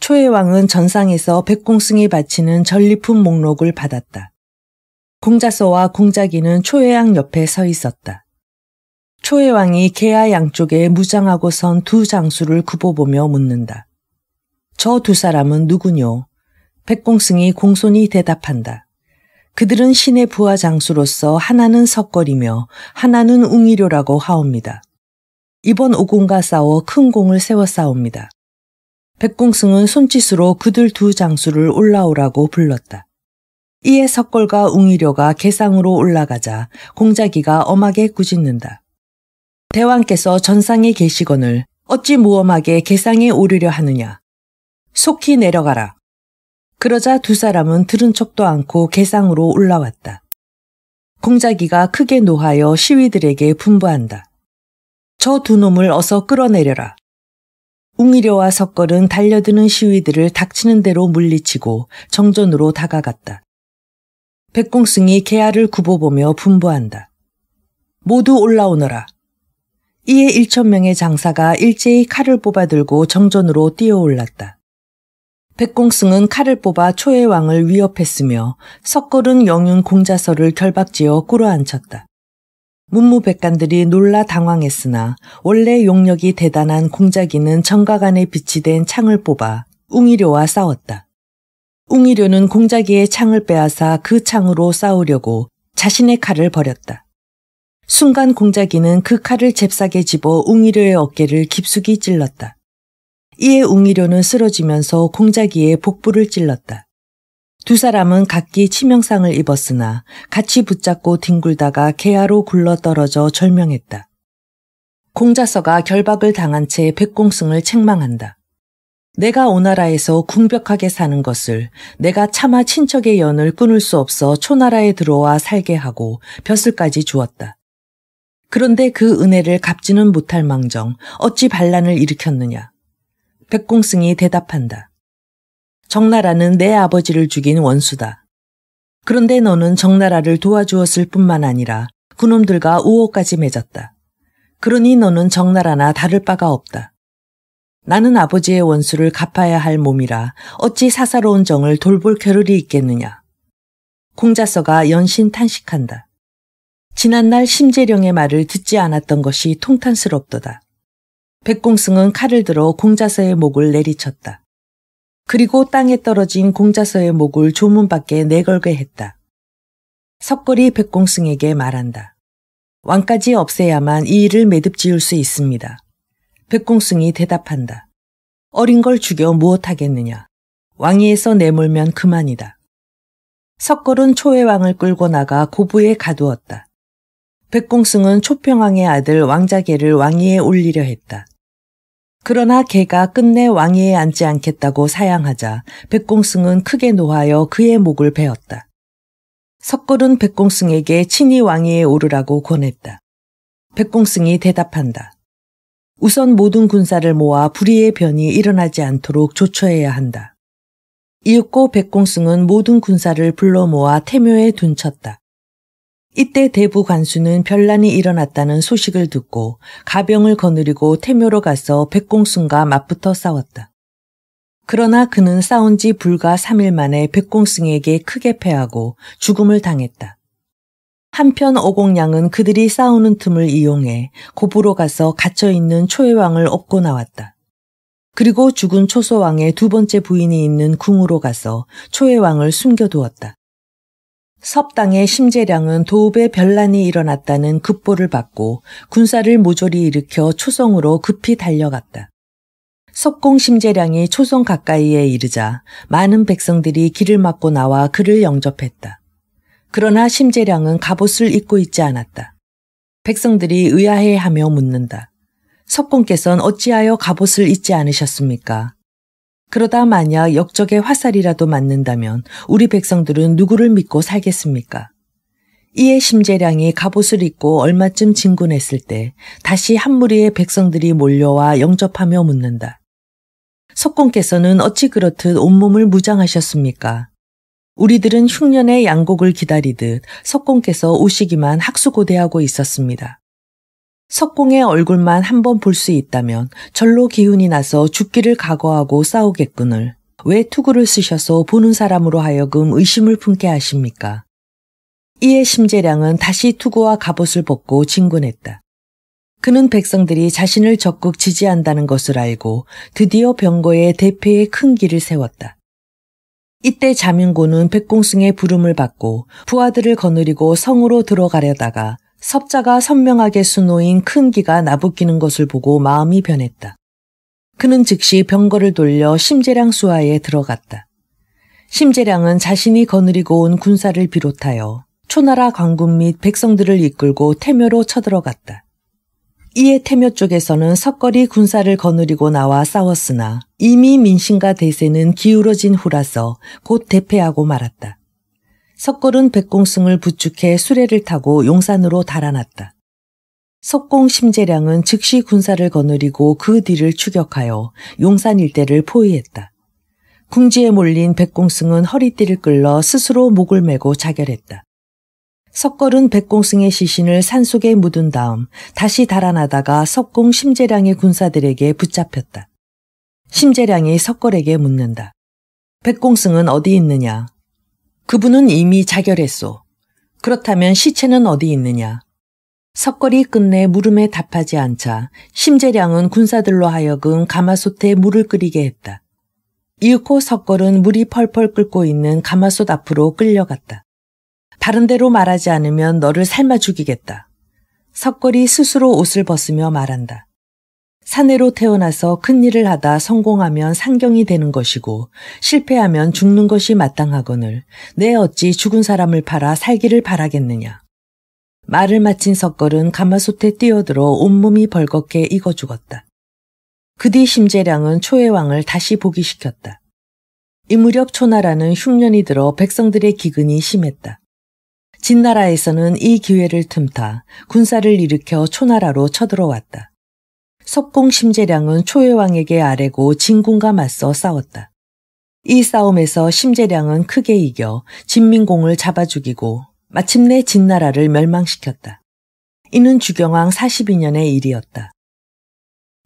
초혜왕은 전상에서 백공승이 바치는 전리품 목록을 받았다. 공자서와 공자기는 초혜왕 옆에 서 있었다. 초혜왕이 개하 양쪽에 무장하고 선 두 장수를 굽어보며 묻는다. 저 두 사람은 누구뇨? 백공승이 공손히 대답한다. 그들은 신의 부하 장수로서 하나는 석걸이며 하나는 웅이료라고 하옵니다. 이번 오공과 싸워 큰 공을 세워 싸웁니다. 백공승은 손짓으로 그들 두 장수를 올라오라고 불렀다. 이에 석걸과 웅이료가 계상으로 올라가자 공자기가 엄하게 꾸짖는다. 대왕께서 전상에 계시거늘 어찌 무엄하게 계상에 오르려 하느냐. 속히 내려가라. 그러자 두 사람은 들은 척도 않고 계상으로 올라왔다. 공작이가 크게 노하여 시위들에게 분부한다. 저 두 놈을 어서 끌어내려라. 웅이려와 석걸은 달려드는 시위들을 닥치는 대로 물리치고 정전으로 다가갔다. 백공승이 개알을 굽어보며 분부한다. 모두 올라오너라. 이에 1천명의 장사가 일제히 칼을 뽑아들고 정전으로 뛰어올랐다. 백공승은 칼을 뽑아 초의 왕을 위협했으며 석걸은 영윤 공자서를 결박지어 꿇어앉혔다. 문무백관들이 놀라 당황했으나 원래 용력이 대단한 공작이는 정가간에 비치된 창을 뽑아 웅이료와 싸웠다. 웅이료는 공작이의 창을 빼앗아 그 창으로 싸우려고 자신의 칼을 버렸다. 순간 공작이는 그 칼을 잽싸게 집어 웅이료의 어깨를 깊숙이 찔렀다. 이에 웅이려는 쓰러지면서 공자기의 복부를 찔렀다. 두 사람은 각기 치명상을 입었으나 같이 붙잡고 뒹굴다가 개하로 굴러떨어져 절명했다. 공자서가 결박을 당한 채 백공승을 책망한다. 내가 오나라에서 궁벽하게 사는 것을 내가 차마 친척의 연을 끊을 수 없어 초나라에 들어와 살게 하고 벼슬까지 주었다. 그런데 그 은혜를 갚지는 못할 망정 어찌 반란을 일으켰느냐. 백공승이 대답한다. 정나라는 내 아버지를 죽인 원수다. 그런데 너는 정나라를 도와주었을 뿐만 아니라 그놈들과 우호까지 맺었다. 그러니 너는 정나라나 다를 바가 없다. 나는 아버지의 원수를 갚아야 할 몸이라 어찌 사사로운 정을 돌볼 겨를이 있겠느냐. 공자서가 연신 탄식한다. 지난날 심재령의 말을 듣지 않았던 것이 통탄스럽도다. 백공승은 칼을 들어 공자서의 목을 내리쳤다. 그리고 땅에 떨어진 공자서의 목을 조문 밖에 내걸게 했다. 석골이 백공승에게 말한다. 왕까지 없애야만 이 일을 매듭지을 수 있습니다. 백공승이 대답한다. 어린 걸 죽여 무엇하겠느냐. 왕위에서 내몰면 그만이다. 석골은 초회왕을 끌고 나가 고부에 가두었다. 백공승은 초평왕의 아들 왕자계를 왕위에 올리려 했다. 그러나 개가 끝내 왕위에 앉지 않겠다고 사양하자 백공승은 크게 노하여 그의 목을 베었다. 석골은 백공승에게 친히 왕위에 오르라고 권했다. 백공승이 대답한다. 우선 모든 군사를 모아 불의의 변이 일어나지 않도록 조처해야 한다. 이윽고 백공승은 모든 군사를 불러 모아 태묘에 둔쳤다. 이때 대부 관수는 별난이 일어났다는 소식을 듣고 가병을 거느리고 태묘로 가서 백공순과 맞붙어 싸웠다. 그러나 그는 싸운 지 불과 3일 만에 백공승에게 크게 패하고 죽음을 당했다. 한편 오공양은 그들이 싸우는 틈을 이용해 고부로 가서 갇혀있는 초회왕을 업고 나왔다. 그리고 죽은 초소왕의 두 번째 부인이 있는 궁으로 가서 초회왕을 숨겨두었다. 섭당의 심재량은 도읍에 별난이 일어났다는 급보를 받고 군사를 모조리 일으켜 초성으로 급히 달려갔다. 석공 심재량이 초성 가까이에 이르자 많은 백성들이 길을 막고 나와 그를 영접했다. 그러나 심재량은 갑옷을 입고 있지 않았다. 백성들이 의아해하며 묻는다. 석공께서는 어찌하여 갑옷을 입지 않으셨습니까? 그러다 만약 역적의 화살이라도 맞는다면 우리 백성들은 누구를 믿고 살겠습니까? 이에 심재량이 갑옷을 입고 얼마쯤 진군했을 때 다시 한 무리의 백성들이 몰려와 영접하며 묻는다. 석공께서는 어찌 그렇듯 온몸을 무장하셨습니까? 우리들은 흉년의 양곡을 기다리듯 석공께서 오시기만 학수고대하고 있었습니다. 석공의 얼굴만 한번 볼 수 있다면 절로 기운이 나서 죽기를 각오하고 싸우겠군을. 왜 투구를 쓰셔서 보는 사람으로 하여금 의심을 품게 하십니까? 이에 심재량은 다시 투구와 갑옷을 벗고 진군했다. 그는 백성들이 자신을 적극 지지한다는 것을 알고 드디어 병거의 대패에 큰 길을 세웠다. 이때 자민고는 백공승의 부름을 받고 부하들을 거느리고 성으로 들어가려다가 섭자가 선명하게 수놓인 큰 기가 나부끼는 것을 보고 마음이 변했다. 그는 즉시 병거를 돌려 심재량 수하에 들어갔다. 심재량은 자신이 거느리고 온 군사를 비롯하여 초나라 광군 및 백성들을 이끌고 태묘로 쳐들어갔다. 이에 태묘 쪽에서는 석거리 군사를 거느리고 나와 싸웠으나 이미 민심과 대세는 기울어진 후라서 곧 대패하고 말았다. 석골은 백공승을 부축해 수레를 타고 용산으로 달아났다. 석공 심재량은 즉시 군사를 거느리고 그 뒤를 추격하여 용산 일대를 포위했다. 궁지에 몰린 백공승은 허리띠를 끌러 스스로 목을 메고 자결했다. 석걸은 백공승의 시신을 산속에 묻은 다음 다시 달아나다가 석공 심재량의 군사들에게 붙잡혔다. 심재량이 석걸에게 묻는다. 백공승은 어디 있느냐? 그분은 이미 자결했소. 그렇다면 시체는 어디 있느냐? 석걸이 끝내 물음에 답하지 않자 심재량은 군사들로 하여금 가마솥에 물을 끓이게 했다. 이윽고 석걸은 물이 펄펄 끓고 있는 가마솥 앞으로 끌려갔다. 바른 대로 말하지 않으면 너를 삶아 죽이겠다. 석걸이 스스로 옷을 벗으며 말한다. 사내로 태어나서 큰일을 하다 성공하면 상경이 되는 것이고 실패하면 죽는 것이 마땅하거늘 내 어찌 죽은 사람을 팔아 살기를 바라겠느냐. 말을 마친 석걸은 가마솥에 뛰어들어 온몸이 벌겋게 익어 죽었다. 그 뒤 심재량은 초해왕을 다시 보기시켰다. 이 무렵 초나라는 흉년이 들어 백성들의 기근이 심했다. 진나라에서는 이 기회를 틈타 군사를 일으켜 초나라로 쳐들어왔다. 석공 심재량은 초회왕에게 아래고 진군과 맞서 싸웠다. 이 싸움에서 심재량은 크게 이겨 진민공을 잡아 죽이고 마침내 진나라를 멸망시켰다. 이는 주경왕 42년의 일이었다.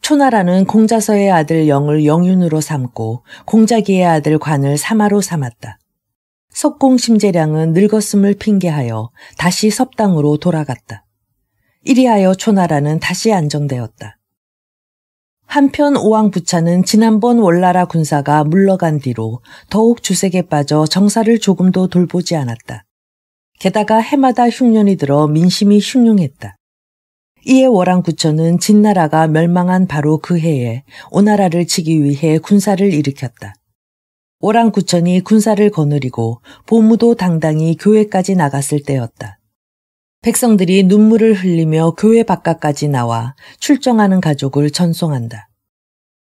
초나라는 공자서의 아들 영을 영윤으로 삼고 공자기의 아들 관을 사마로 삼았다. 석공 심재량은 늙었음을 핑계하여 다시 섭당으로 돌아갔다. 이리하여 초나라는 다시 안정되었다. 한편 오왕부차는 지난번 월나라 군사가 물러간 뒤로 더욱 주색에 빠져 정사를 조금도 돌보지 않았다. 게다가 해마다 흉년이 들어 민심이 흉흉했다. 이에 월왕부천은 진나라가 멸망한 바로 그 해에 오나라를 치기 위해 군사를 일으켰다. 월왕구천이 군사를 거느리고 보무도 당당히 교회까지 나갔을 때였다. 백성들이 눈물을 흘리며 교회 바깥까지 나와 출정하는 가족을 전송한다.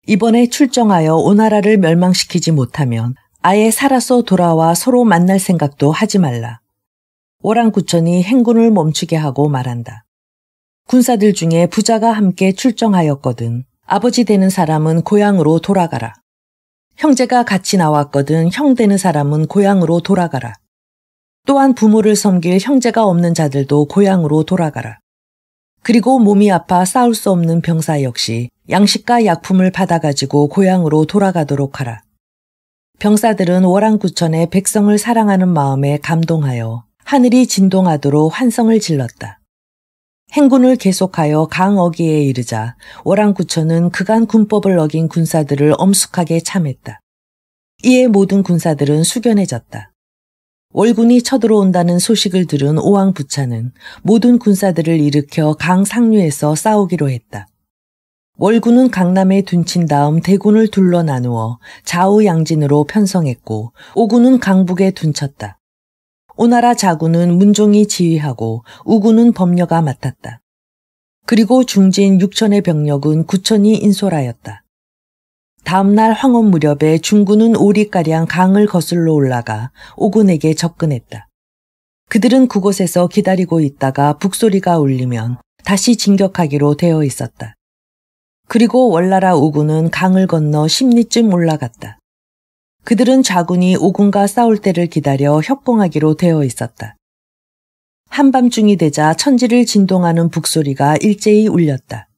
이번에 출정하여 오나라를 멸망시키지 못하면 아예 살아서 돌아와 서로 만날 생각도 하지 말라. 오랑구천이 행군을 멈추게 하고 말한다. 군사들 중에 부자가 함께 출정하였거든. 아버지 되는 사람은 고향으로 돌아가라. 형제가 같이 나왔거든. 형 되는 사람은 고향으로 돌아가라. 또한 부모를 섬길 형제가 없는 자들도 고향으로 돌아가라. 그리고 몸이 아파 싸울 수 없는 병사 역시 양식과 약품을 받아가지고 고향으로 돌아가도록 하라. 병사들은 월랑구천의 백성을 사랑하는 마음에 감동하여 하늘이 진동하도록 환성을 질렀다. 행군을 계속하여 강어기에 이르자 월랑구천은 그간 군법을 어긴 군사들을 엄숙하게 참했다. 이에 모든 군사들은 숙연해졌다. 월군이 쳐들어온다는 소식을 들은 오왕부차는 모든 군사들을 일으켜 강 상류에서 싸우기로 했다. 월군은 강남에 둔친 다음 대군을 둘러 나누어 좌우 양진으로 편성했고 오군은 강북에 둔쳤다. 오나라 자군은 문종이 지휘하고 우군은 법녀가 맡았다. 그리고 중진 6천의 병력은 9천이 인솔하였다. 다음날 황혼 무렵에 중군은 오리가량 강을 거슬러 올라가 오군에게 접근했다. 그들은 그곳에서 기다리고 있다가 북소리가 울리면 다시 진격하기로 되어 있었다. 그리고 월나라 오군은 강을 건너 십리쯤 올라갔다. 그들은 좌군이 오군과 싸울 때를 기다려 협공하기로 되어 있었다. 한밤중이 되자 천지를 진동하는 북소리가 일제히 울렸다.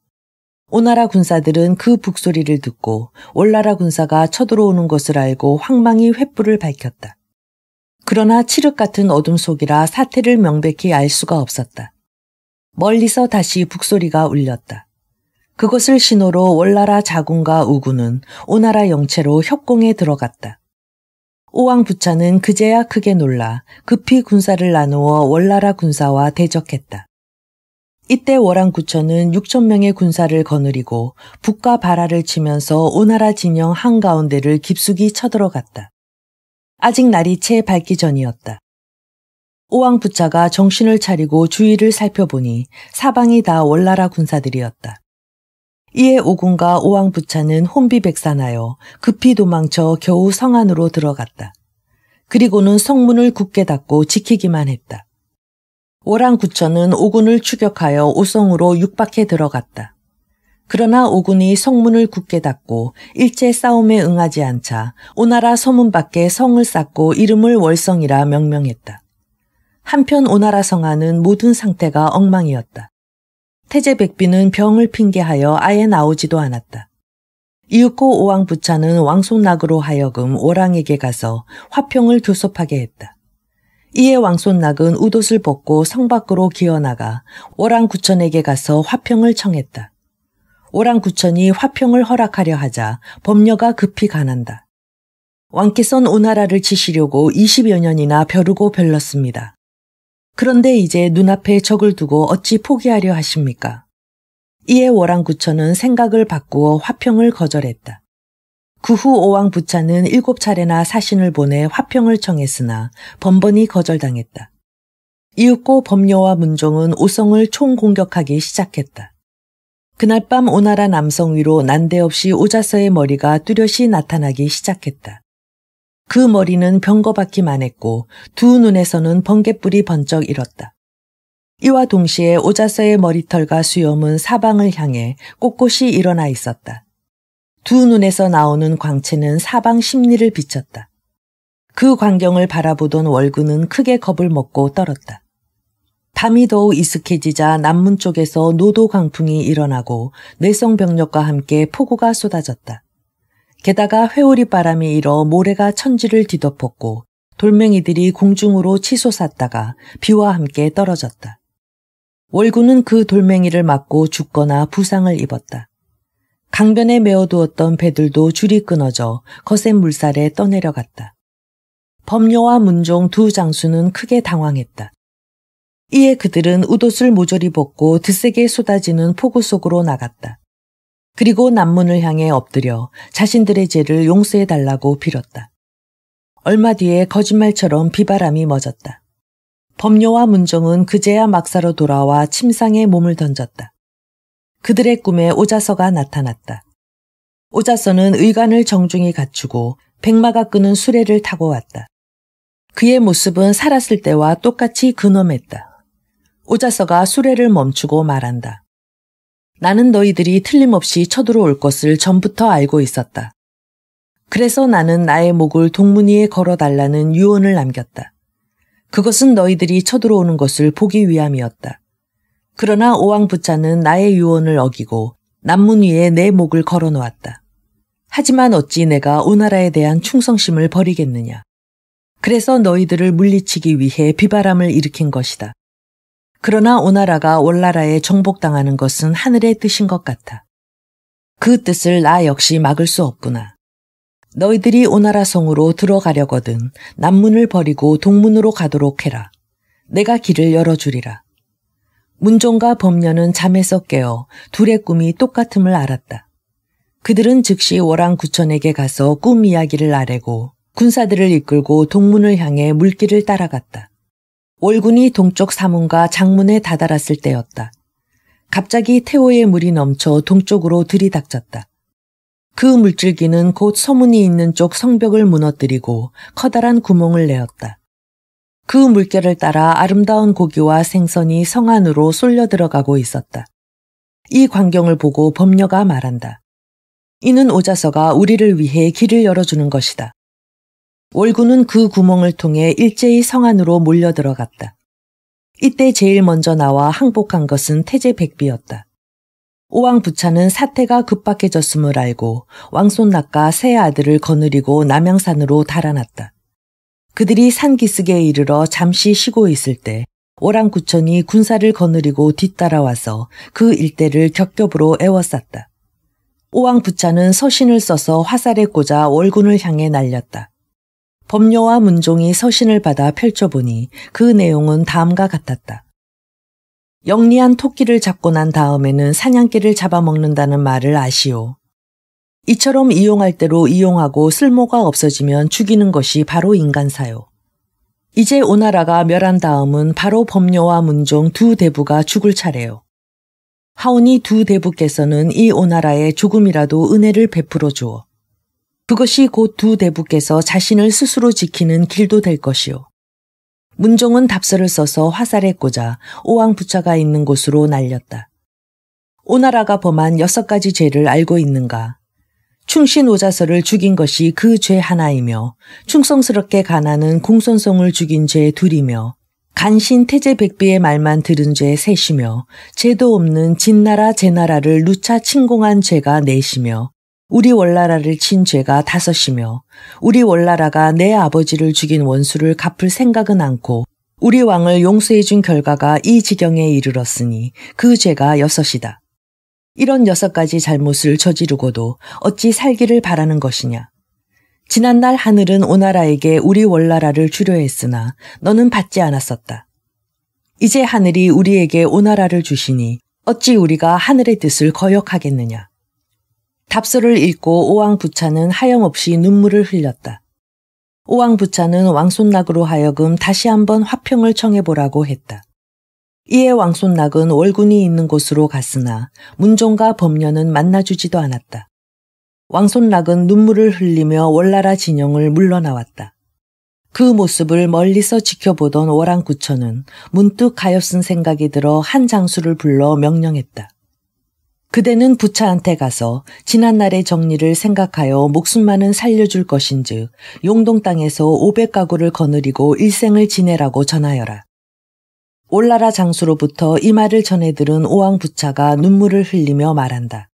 오나라 군사들은 그 북소리를 듣고 올나라 군사가 쳐들어오는 것을 알고 황망히 횃불을 밝혔다. 그러나 칠흑 같은 어둠 속이라 사태를 명백히 알 수가 없었다. 멀리서 다시 북소리가 울렸다. 그것을 신호로 월나라 자군과 우군은 오나라 영채로 협공에 들어갔다. 오왕 부차는 그제야 크게 놀라 급히 군사를 나누어 월나라 군사와 대적했다. 이때 월왕구천은 6천명의 군사를 거느리고 북과 바라를 치면서 오나라 진영 한가운데를 깊숙이 쳐들어갔다. 아직 날이 채 밝기 전이었다. 오왕부차가 정신을 차리고 주위를 살펴보니 사방이 다 월나라 군사들이었다. 이에 오군과 오왕부차는 혼비백산하여 급히 도망쳐 겨우 성 안으로 들어갔다. 그리고는 성문을 굳게 닫고 지키기만 했다. 오랑구천은 오군을 추격하여 오성으로 육박해 들어갔다. 그러나 오군이 성문을 굳게 닫고 일제 싸움에 응하지 않자 오나라 서문 밖에 성을 쌓고 이름을 월성이라 명명했다. 한편 오나라 성안은 모든 상태가 엉망이었다. 태제백비는 병을 핑계하여 아예 나오지도 않았다. 이윽고 오왕부차는 왕손락으로 하여금 오랑에게 가서 화평을 교섭하게 했다. 이에 왕손낙은 우옷을 벗고 성 밖으로 기어나가 오랑구천에게 가서 화평을 청했다. 오랑구천이 화평을 허락하려 하자 법녀가 급히 가난다. 왕께선 오나라를 치시려고 20여 년이나 벼르고 별렀습니다. 그런데 이제 눈앞에 적을 두고 어찌 포기하려 하십니까? 이에 월랑구천은 생각을 바꾸어 화평을 거절했다. 그후 오왕 부차는 일곱 차례나 사신을 보내 화평을 청했으나 번번이 거절당했다. 이윽고 범녀와 문종은 오성을 총공격하기 시작했다. 그날 밤 오나라 남성 위로 난데없이 오자서의 머리가 뚜렷이 나타나기 시작했다. 그 머리는 병거받기만 했고 두 눈에서는 번갯불이 번쩍 일었다. 이와 동시에 오자서의 머리털과 수염은 사방을 향해 꼿꼿이 일어나 있었다. 두 눈에서 나오는 광채는 사방 심리를 비쳤다. 그 광경을 바라보던 월구는 크게 겁을 먹고 떨었다. 밤이 더욱 이슥해지자 남문 쪽에서 노도 강풍이 일어나고 내성병력과 함께 폭우가 쏟아졌다. 게다가 회오리 바람이 일어 모래가 천지를 뒤덮었고 돌멩이들이 공중으로 치솟았다가 비와 함께 떨어졌다. 월구는 그 돌멩이를 맞고 죽거나 부상을 입었다. 강변에 메어두었던 배들도 줄이 끊어져 거센 물살에 떠내려갔다. 범녀와 문종 두 장수는 크게 당황했다. 이에 그들은 우옷을 모조리 벗고 드세게 쏟아지는 폭우 속으로 나갔다. 그리고 남문을 향해 엎드려 자신들의 죄를 용서해달라고 빌었다. 얼마 뒤에 거짓말처럼 비바람이 멎었다. 범녀와 문종은 그제야 막사로 돌아와 침상에 몸을 던졌다. 그들의 꿈에 오자서가 나타났다. 오자서는 의관을 정중히 갖추고 백마가 끄는 수레를 타고 왔다. 그의 모습은 살았을 때와 똑같이 근엄했다. 오자서가 수레를 멈추고 말한다. 나는 너희들이 틀림없이 쳐들어올 것을 전부터 알고 있었다. 그래서 나는 나의 목을 동문이에 걸어달라는 유언을 남겼다. 그것은 너희들이 쳐들어오는 것을 보기 위함이었다. 그러나 오왕 부차는 나의 유언을 어기고 남문 위에 내 목을 걸어놓았다. 하지만 어찌 내가 오나라에 대한 충성심을 버리겠느냐. 그래서 너희들을 물리치기 위해 비바람을 일으킨 것이다. 그러나 오나라가 원나라에 정복당하는 것은 하늘의 뜻인 것 같아. 그 뜻을 나 역시 막을 수 없구나. 너희들이 오나라 성으로 들어가려거든 남문을 버리고 동문으로 가도록 해라. 내가 길을 열어주리라. 문종과 범녀는 잠에서 깨어 둘의 꿈이 똑같음을 알았다. 그들은 즉시 월왕구천에게 가서 꿈 이야기를 아래고 군사들을 이끌고 동문을 향해 물길을 따라갔다. 월군이 동쪽 사문과 장문에 다다랐을 때였다. 갑자기 태호의 물이 넘쳐 동쪽으로 들이닥쳤다. 그 물줄기는 곧 서문이 있는 쪽 성벽을 무너뜨리고 커다란 구멍을 내었다. 그 물결을 따라 아름다운 고기와 생선이 성 안으로 쏠려 들어가고 있었다. 이 광경을 보고 범녀가 말한다. 이는 오자서가 우리를 위해 길을 열어주는 것이다. 월구는 그 구멍을 통해 일제히 성 안으로 몰려 들어갔다. 이때 제일 먼저 나와 항복한 것은 태제 백비였다. 오왕 부차는 사태가 급박해졌음을 알고 왕손 낙가 세 아들을 거느리고 남양산으로 달아났다. 그들이 산기슭에 이르러 잠시 쉬고 있을 때 오랑구천이 군사를 거느리고 뒤따라와서 그 일대를 겹겹으로 에워쌌다. 오왕부차는 서신을 써서 화살에 꽂아 월군을 향해 날렸다. 법료와 문종이 서신을 받아 펼쳐보니 그 내용은 다음과 같았다. 영리한 토끼를 잡고 난 다음에는 사냥개를 잡아먹는다는 말을 아시오. 이처럼 이용할 대로 이용하고 쓸모가 없어지면 죽이는 것이 바로 인간사요. 이제 오나라가 멸한 다음은 바로 법녀와 문종 두 대부가 죽을 차례요. 하온이 두 대부께서는 이 오나라에 조금이라도 은혜를 베풀어 주어 그것이 곧 두 대부께서 자신을 스스로 지키는 길도 될 것이요. 문종은 답서를 써서 화살에 꽂아 오왕 부차가 있는 곳으로 날렸다. 오나라가 범한 여섯 가지 죄를 알고 있는가 충신오자서를 죽인 것이 그 죄 하나이며 충성스럽게 가나는 공손성을 죽인 죄 둘이며 간신 태제백비의 말만 들은 죄 셋이며 죄도 없는 진나라 제나라를 누차 침공한 죄가 넷이며 우리 월나라를친 죄가 다섯이며 우리 월나라가내 아버지를 죽인 원수를 갚을 생각은 않고 우리 왕을 용서해준 결과가 이 지경에 이르렀으니 그 죄가 여섯이다. 이런 여섯 가지 잘못을 저지르고도 어찌 살기를 바라는 것이냐. 지난날 하늘은 오나라에게 우리 월나라를 주려 했으나 너는 받지 않았었다. 이제 하늘이 우리에게 오나라를 주시니 어찌 우리가 하늘의 뜻을 거역하겠느냐. 답서를 읽고 오왕부차는 하염없이 눈물을 흘렸다. 오왕부차는 왕손락으로 하여금 다시 한번 화평을 청해보라고 했다. 이에 왕손락은 월군이 있는 곳으로 갔으나 문종과 법녀는 만나주지도 않았다. 왕손락은 눈물을 흘리며 월나라 진영을 물러나왔다. 그 모습을 멀리서 지켜보던 월랑구천은 문득 가엾은 생각이 들어 한 장수를 불러 명령했다. 그대는 부차한테 가서 지난날의 정리를 생각하여 목숨만은 살려줄 것인즉 용동 땅에서 500가구를 거느리고 일생을 지내라고 전하여라. 올라라 장수로부터 이 말을 전해 들은 오왕 부차가 눈물을 흘리며 말한다.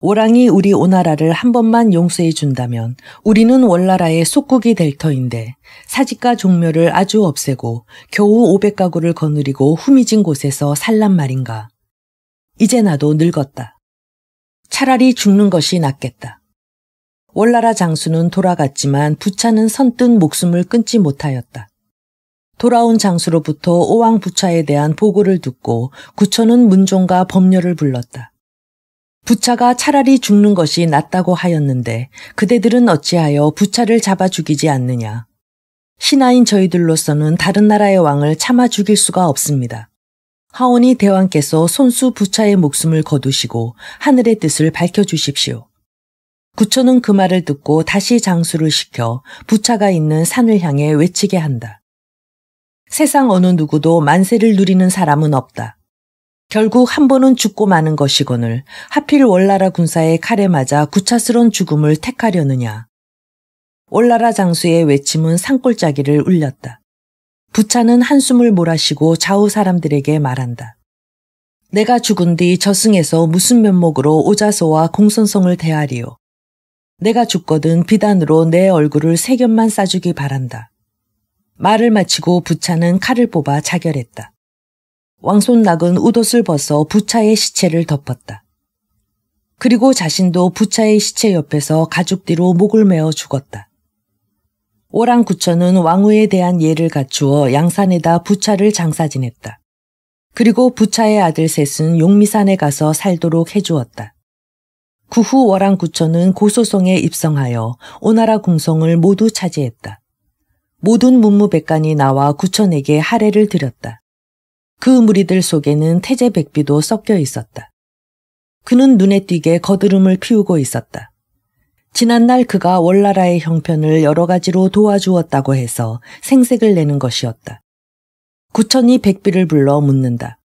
오랑이 우리 오나라를 한 번만 용서해 준다면 우리는 월나라의 속국이 될 터인데 사직과 종묘를 아주 없애고 겨우 500가구를 거느리고 후미진 곳에서 살란 말인가. 이제 나도 늙었다. 차라리 죽는 것이 낫겠다. 월나라 장수는 돌아갔지만 부차는 선뜻 목숨을 끊지 못하였다. 돌아온 장수로부터 오왕부차에 대한 보고를 듣고 구천은 문종과 법녀를 불렀다. 부차가 차라리 죽는 것이 낫다고 하였는데 그대들은 어찌하여 부차를 잡아 죽이지 않느냐. 신하인 저희들로서는 다른 나라의 왕을 참아 죽일 수가 없습니다. 하온이 대왕께서 손수 부차의 목숨을 거두시고 하늘의 뜻을 밝혀주십시오. 구처는그 말을 듣고 다시 장수를 시켜 부차가 있는 산을 향해 외치게 한다. 세상 어느 누구도 만세를 누리는 사람은 없다. 결국 한 번은 죽고 마는 것이거늘 하필 월나라 군사의 칼에 맞아 구차스런 죽음을 택하려느냐. 월나라 장수의 외침은 산골짜기를 울렸다. 부차는 한숨을 몰아쉬고 좌우 사람들에게 말한다. 내가 죽은 뒤 저승에서 무슨 면목으로 오자소와 공손성을 대하리요. 내가 죽거든 비단으로 내 얼굴을 세 겹만 싸주기 바란다. 말을 마치고 부차는 칼을 뽑아 자결했다. 왕손낙은 웃옷을 벗어 부차의 시체를 덮었다. 그리고 자신도 부차의 시체 옆에서 가죽뒤로 목을 메어 죽었다. 오랑구천은 왕후에 대한 예를 갖추어 양산에다 부차를 장사 지냈다. 그리고 부차의 아들 셋은 용미산에 가서 살도록 해주었다. 그후 월왕구천은 고소성에 입성하여 오나라 궁성을 모두 차지했다. 모든 문무백관이 나와 구천에게 하례를 드렸다. 그 무리들 속에는 태제백비도 섞여 있었다. 그는 눈에 띄게 거드름을 피우고 있었다. 지난날 그가 월나라의 형편을 여러 가지로 도와주었다고 해서 생색을 내는 것이었다. 구천이 백비를 불러 묻는다.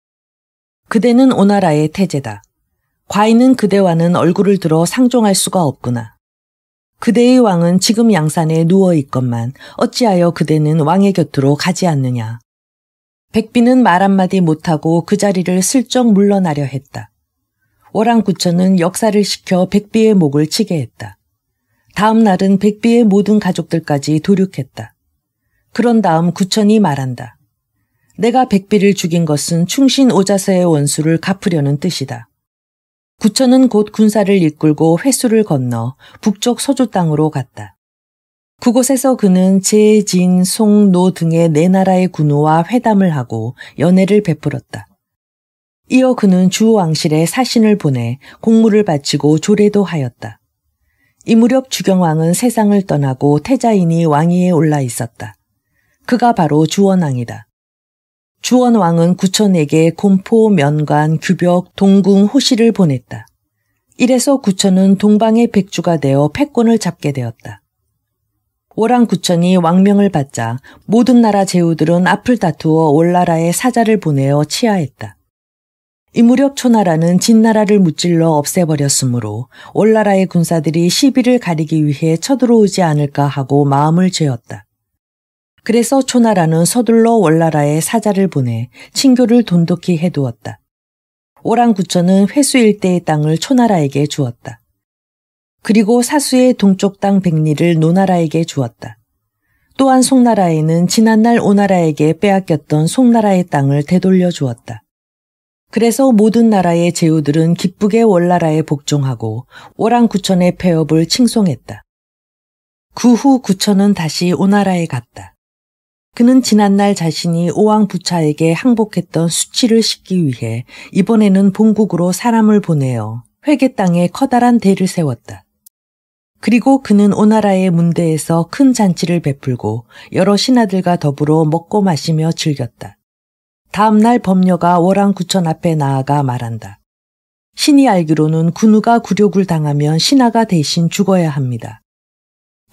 그대는 오나라의 태제다. 과인은 그대와는 얼굴을 들어 상종할 수가 없구나. 그대의 왕은 지금 양산에 누워 있건만 어찌하여 그대는 왕의 곁으로 가지 않느냐. 백비는 말 한마디 못하고 그 자리를 슬쩍 물러나려 했다. 오랑구천은 역사를 시켜 백비의 목을 치게 했다. 다음 날은 백비의 모든 가족들까지 도륙했다. 그런 다음 구천이 말한다. 내가 백비를 죽인 것은 충신 오자세의 원수를 갚으려는 뜻이다. 부천은곧 군사를 이끌고 회수를 건너 북쪽 서주 땅으로 갔다. 그곳에서 그는 제, 진, 송, 노 등의 네 나라의 군우와 회담을 하고 연애를 베풀었다. 이어 그는 주왕실에 사신을 보내 공물을 바치고 조례도 하였다. 이 무렵 주경왕은 세상을 떠나고 태자인이 왕위에 올라 있었다. 그가 바로 주원왕이다. 주원왕은 구천에게 곰포, 면관, 규벽, 동궁, 호시를 보냈다. 이래서 구천은 동방의 백주가 되어 패권을 잡게 되었다. 오랑 구천이 왕명을 받자 모든 나라 제후들은 앞을 다투어 올나라에 사자를 보내어 치하했다. 이 무렵 초나라는 진나라를 무찔러 없애버렸으므로 올나라의 군사들이 시비를 가리기 위해 쳐들어오지 않을까 하고 마음을 죄었다. 그래서 초나라는 서둘러 월나라에 사자를 보내 친교를 돈독히 해두었다. 오랑구천은 회수 일대의 땅을 초나라에게 주었다. 그리고 사수의 동쪽 땅 백리를 노나라에게 주었다. 또한 송나라에는 지난날 오나라에게 빼앗겼던 송나라의 땅을 되돌려 주었다. 그래서 모든 나라의 제후들은 기쁘게 월나라에 복종하고 오랑구천의 폐업을 칭송했다. 그 후 구천은 다시 오나라에 갔다. 그는 지난날 자신이 오왕부차에게 항복했던 수치를 씻기 위해 이번에는 본국으로 사람을 보내어 회계 땅에 커다란 대를 세웠다. 그리고 그는 오나라의 문대에서 큰 잔치를 베풀고 여러 신하들과 더불어 먹고 마시며 즐겼다. 다음날 법녀가 월왕구천 앞에 나아가 말한다. 신이 알기로는 군우가 굴욕을 당하면 신하가 대신 죽어야 합니다.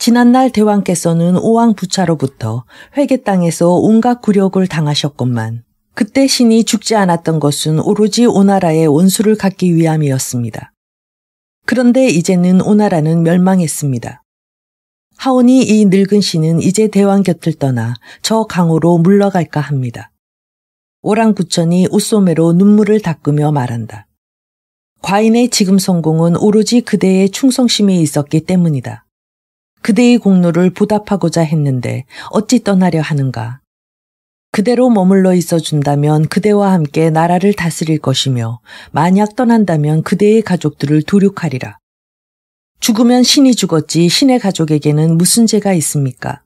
지난날 대왕께서는 오왕 부차로부터 회계 땅에서 온갖 굴욕을 당하셨건만 그때 신이 죽지 않았던 것은 오로지 오나라의 원수를 갖기 위함이었습니다. 그런데 이제는 오나라는 멸망했습니다. 하온이 이 늙은 신은 이제 대왕 곁을 떠나 저 강으로 물러갈까 합니다. 오랑부천이 웃소매로 눈물을 닦으며 말한다. 과인의 지금 성공은 오로지 그대의 충성심에 있었기 때문이다. 그대의 공로를 보답하고자 했는데 어찌 떠나려 하는가. 그대로 머물러 있어 준다면 그대와 함께 나라를 다스릴 것이며 만약 떠난다면 그대의 가족들을 도륙하리라. 죽으면 신이 죽었지 신의 가족에게는 무슨 죄가 있습니까?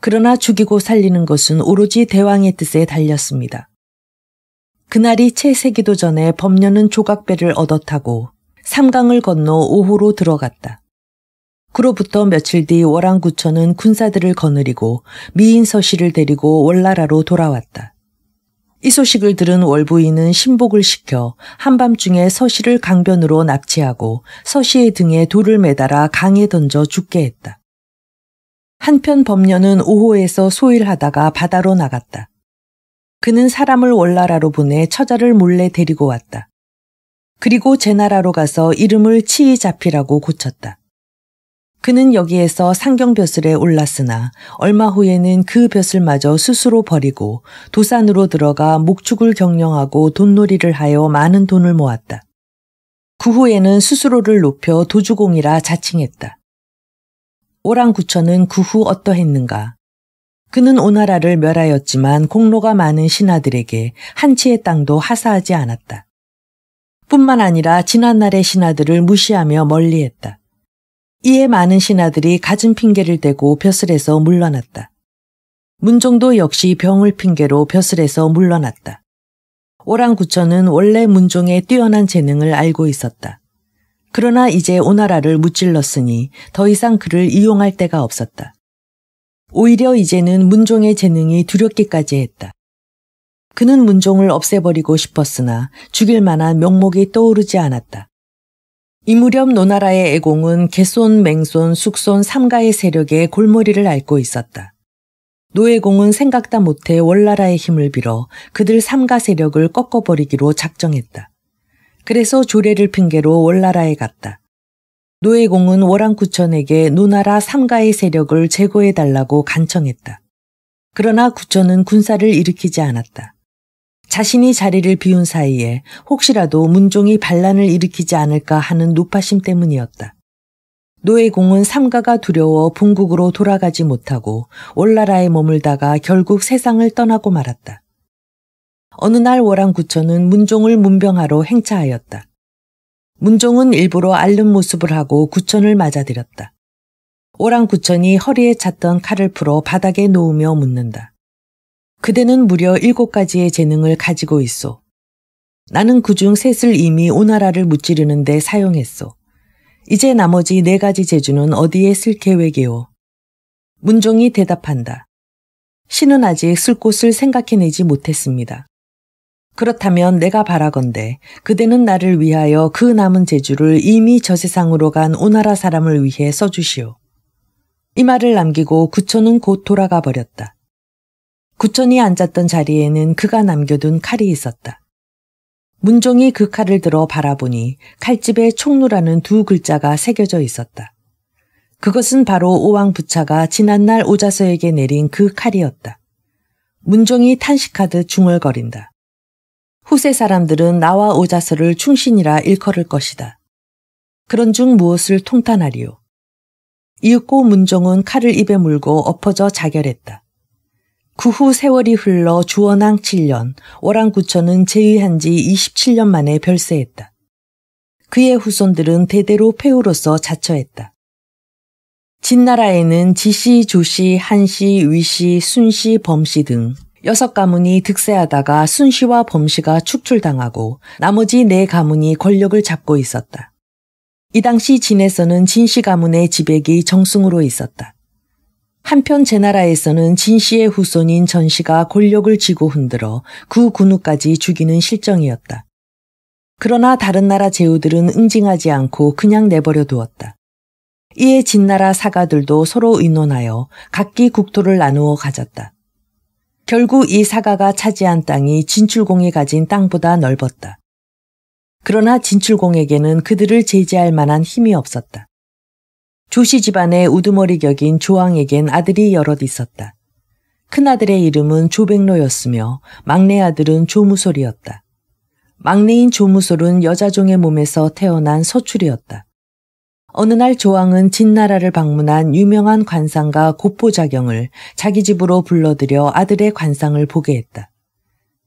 그러나 죽이고 살리는 것은 오로지 대왕의 뜻에 달렸습니다. 그날이 채 세기도 전에 법녀는 조각배를 얻어 타고 삼강을 건너 오호로 들어갔다. 그로부터 며칠 뒤 월랑구천은 군사들을 거느리고 미인서 씨를 데리고 월나라로 돌아왔다. 이 소식을 들은 월부인은 신복을 시켜 한밤중에 서씨를 강변으로 납치하고 서씨의 등에 돌을 매달아 강에 던져 죽게 했다. 한편 법녀는 오호에서 소일하다가 바다로 나갔다. 그는 사람을 월나라로 보내 처자를 몰래 데리고 왔다. 그리고 제나라로 가서 이름을 치이잡히라고 고쳤다. 그는 여기에서 상경벼슬에 올랐으나 얼마 후에는 그 벼슬마저 스스로 버리고 도산으로 들어가 목축을 경영하고 돈놀이를 하여 많은 돈을 모았다. 그 후에는 스스로를 높여 도주공이라 자칭했다. 오랑구천은 그 후 어떠했는가? 그는 오나라를 멸하였지만 공로가 많은 신하들에게 한치의 땅도 하사하지 않았다. 뿐만 아니라 지난날의 신하들을 무시하며 멀리했다. 이에 많은 신하들이 가진 핑계를 대고 벼슬에서 물러났다. 문종도 역시 병을 핑계로 벼슬에서 물러났다. 오랑구천은 원래 문종의 뛰어난 재능을 알고 있었다. 그러나 이제 오나라를 무찔렀으니 더 이상 그를 이용할 데가 없었다. 오히려 이제는 문종의 재능이 두렵기까지 했다. 그는 문종을 없애버리고 싶었으나 죽일 만한 명목이 떠오르지 않았다. 이무렵 노나라의 애공은 개손, 맹손, 숙손 삼가의 세력에 골머리를 앓고 있었다. 노예공은 생각다 못해 월나라의 힘을 빌어 그들 삼가 세력을 꺾어버리기로 작정했다. 그래서 조례를 핑계로 월나라에 갔다. 노예공은 월랑구천에게 노나라 삼가의 세력을 제거해달라고 간청했다. 그러나 구천은 군사를 일으키지 않았다. 자신이 자리를 비운 사이에 혹시라도 문종이 반란을 일으키지 않을까 하는 노파심 때문이었다. 노예공은 삼가가 두려워 본국으로 돌아가지 못하고 올나라에 머물다가 결국 세상을 떠나고 말았다. 어느 날 월왕구천은 문종을 문병하러 행차하였다. 문종은 일부러 앓는 모습을 하고 구천을 맞아들였다. 오랑구천이 허리에 찼던 칼을 풀어 바닥에 놓으며 묻는다. 그대는 무려 일곱 가지의 재능을 가지고 있어. 나는 그 중 셋을 이미 오나라를 무찌르는데 사용했소 이제 나머지 네 가지 재주는 어디에 쓸 계획이오? 문종이 대답한다. 신은 아직 쓸 곳을 생각해내지 못했습니다. 그렇다면 내가 바라건대 그대는 나를 위하여 그 남은 재주를 이미 저 세상으로 간 오나라 사람을 위해 써주시오. 이 말을 남기고 구천은 곧 돌아가 버렸다. 구천이 앉았던 자리에는 그가 남겨둔 칼이 있었다. 문종이 그 칼을 들어 바라보니 칼집에 총루라는 두 글자가 새겨져 있었다. 그것은 바로 오왕 부차가 지난날 오자서에게 내린 그 칼이었다. 문종이 탄식하듯 중얼거린다. 후세 사람들은 나와 오자서를 충신이라 일컬을 것이다. 그런중 무엇을 통탄하리요. 이윽고 문종은 칼을 입에 물고 엎어져 자결했다. 그후 세월이 흘러 주원항 7년, 오랑구천은 제위한 지 27년 만에 별세했다. 그의 후손들은 대대로 폐우로서 자처했다. 진나라에는 지씨, 조씨, 한씨, 위씨, 순씨, 범씨 등 여섯 가문이 득세하다가 순씨와 범씨가 축출당하고 나머지 네 가문이 권력을 잡고 있었다. 이 당시 진에서는 진씨 가문의 지배기 정승으로 있었다. 한편 제 나라에서는 진 씨의 후손인 전 씨가 권력을 쥐고 흔들어 그 군우까지 죽이는 실정이었다. 그러나 다른 나라 제후들은 응징하지 않고 그냥 내버려 두었다. 이에 진나라 사가들도 서로 의논하여 각기 국토를 나누어 가졌다. 결국 이 사가가 차지한 땅이 진출공이 가진 땅보다 넓었다. 그러나 진출공에게는 그들을 제지할 만한 힘이 없었다. 조씨 집안의 우두머리 격인 조왕에겐 아들이 여럿 있었다. 큰아들의 이름은 조백로였으며 막내 아들은 조무솔이었다. 막내인 조무솔은 여자종의 몸에서 태어난 서출이었다. 어느 날 조왕은 진나라를 방문한 유명한 관상가 고포자경을 자기 집으로 불러들여 아들의 관상을 보게 했다.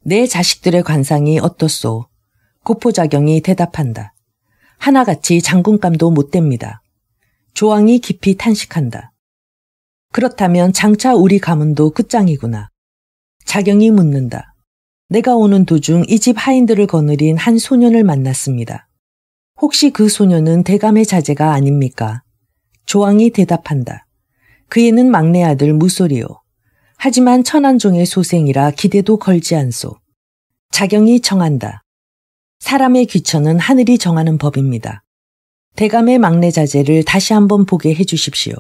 내 자식들의 관상이 어떻소? 고포자경이 대답한다. 하나같이 장군감도 못됩니다. 조왕이 깊이 탄식한다. 그렇다면 장차 우리 가문도 끝장이구나. 자경이 묻는다. 내가 오는 도중 이 집 하인들을 거느린 한 소년을 만났습니다. 혹시 그 소년은 대감의 자제가 아닙니까? 조왕이 대답한다. 그애는 막내 아들 무소리요. 하지만 천안종의 소생이라 기대도 걸지 않소. 자경이 정한다. 사람의 귀천은 하늘이 정하는 법입니다. 대감의 막내 자제를 다시 한번 보게 해주십시오.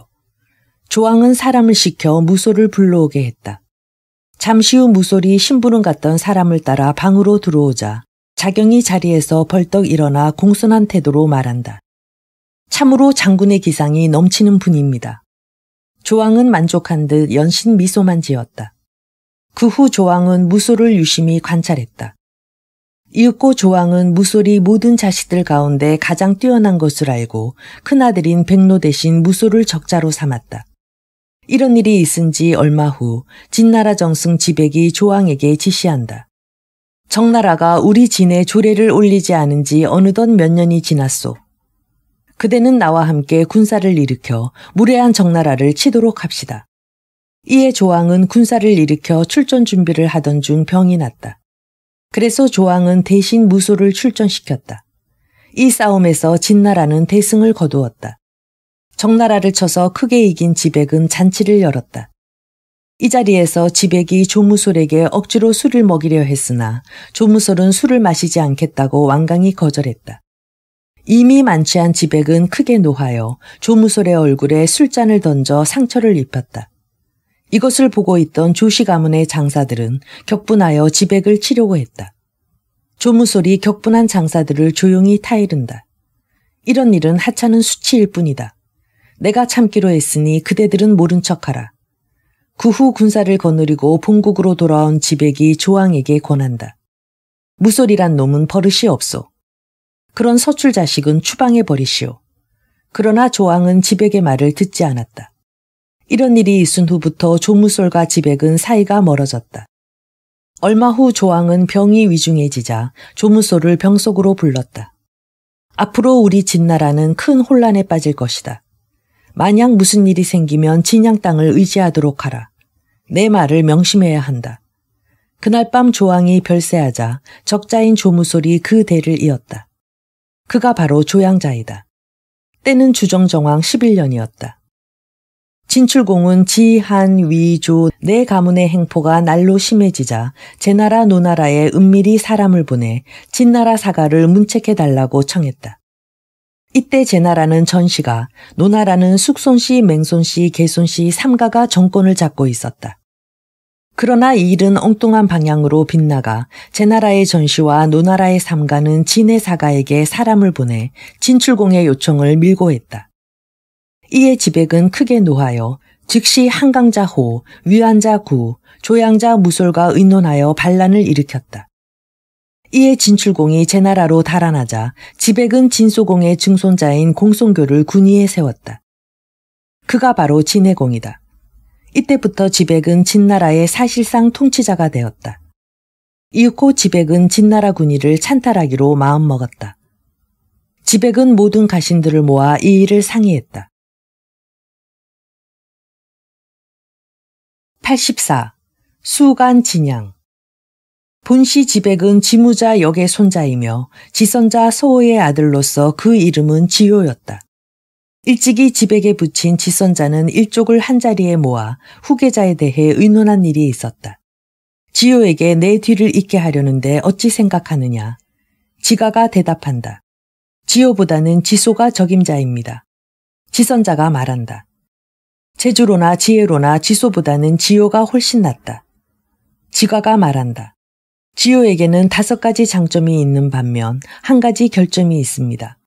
조항은 사람을 시켜 무소를 불러오게 했다. 잠시 후무소리 심부름 갔던 사람을 따라 방으로 들어오자 자경이 자리에서 벌떡 일어나 공손한 태도로 말한다. 참으로 장군의 기상이 넘치는 분입니다. 조항은 만족한 듯 연신 미소만 지었다. 그 후조항은무소를 유심히 관찰했다. 이윽고 조왕은 무솔이 모든 자식들 가운데 가장 뛰어난 것을 알고 큰아들인 백로 대신 무솔을 적자로 삼았다. 이런 일이 있은 지 얼마 후 진나라 정승 지백이 조왕에게 지시한다. 정나라가 우리 진에 조례를 올리지 않은 지 어느덧 몇 년이 지났소. 그대는 나와 함께 군사를 일으켜 무례한 정나라를 치도록 합시다. 이에 조왕은 군사를 일으켜 출전 준비를 하던 중 병이 났다. 그래서 조왕은 대신 무소를 출전시켰다. 이 싸움에서 진나라는 대승을 거두었다. 정나라를 쳐서 크게 이긴 지백은 잔치를 열었다. 이 자리에서 지백이 조무솔에게 억지로 술을 먹이려 했으나 조무솔은 술을 마시지 않겠다고 완강히 거절했다. 이미 만취한 지백은 크게 노하여 조무솔의 얼굴에 술잔을 던져 상처를 입혔다. 이것을 보고 있던 조시 가문의 장사들은 격분하여 지백을 치려고 했다. 조무솔이 격분한 장사들을 조용히 타이른다. 이런 일은 하찮은 수치일 뿐이다. 내가 참기로 했으니 그대들은 모른 척하라. 그 후 군사를 거느리고 본국으로 돌아온 지백이 조왕에게 권한다. 무솔이란 놈은 버릇이 없소. 그런 서출 자식은 추방해 버리시오. 그러나 조왕은 지백의 말을 듣지 않았다. 이런 일이 있은 후부터 조무솔과 지백은 사이가 멀어졌다. 얼마 후 조왕은 병이 위중해지자 조무솔을 병 속으로 불렀다. 앞으로 우리 진나라는 큰 혼란에 빠질 것이다. 만약 무슨 일이 생기면 진양 땅을 의지하도록 하라. 내 말을 명심해야 한다. 그날 밤 조왕이 별세하자 적자인 조무솔이 그 대를 이었다. 그가 바로 조양자이다. 때는 주정정왕 11년이었다. 진출공은 지한, 위, 조, 네 가문의 행포가 날로 심해지자 제나라 노나라에 은밀히 사람을 보내 진나라 사가를 문책해달라고 청했다. 이때 제나라는 전시가 노나라는 숙손씨, 맹손씨, 개손씨 삼가가 정권을 잡고 있었다. 그러나 이 일은 엉뚱한 방향으로 빗나가 제나라의 전시와 노나라의 삼가는 진의 사가에게 사람을 보내 진출공의 요청을 밀고 했다. 이에 지백은 크게 노하여 즉시 한강자호, 위안자구, 조양자 무솔과 의논하여 반란을 일으켰다. 이에 진출공이 제나라로 달아나자 지백은 진소공의 증손자인 공송교를 군위에 세웠다. 그가 바로 진해공이다. 이때부터 지백은 진나라의 사실상 통치자가 되었다. 이윽고 지백은 진나라 군위를 찬탈하기로 마음먹었다. 지백은 모든 가신들을 모아 이 일을 상의했다. 84. 수간 진양. 본시 지백은 지무자 역의 손자이며 지선자 소호의 아들로서 그 이름은 지효였다. 일찍이 지백에 붙인 지선자는 일족을 한자리에 모아 후계자에 대해 의논한 일이 있었다. 지효에게 내 뒤를 잇게 하려는데 어찌 생각하느냐. 지가가 대답한다. 지효보다는 지소가 적임자입니다. 지선자가 말한다. 재주로나 지혜로나 지소보다는 지효가 훨씬 낫다. 지가가 말한다. 지효에게는 다섯 가지 장점이 있는 반면 한 가지 결점이 있습니다.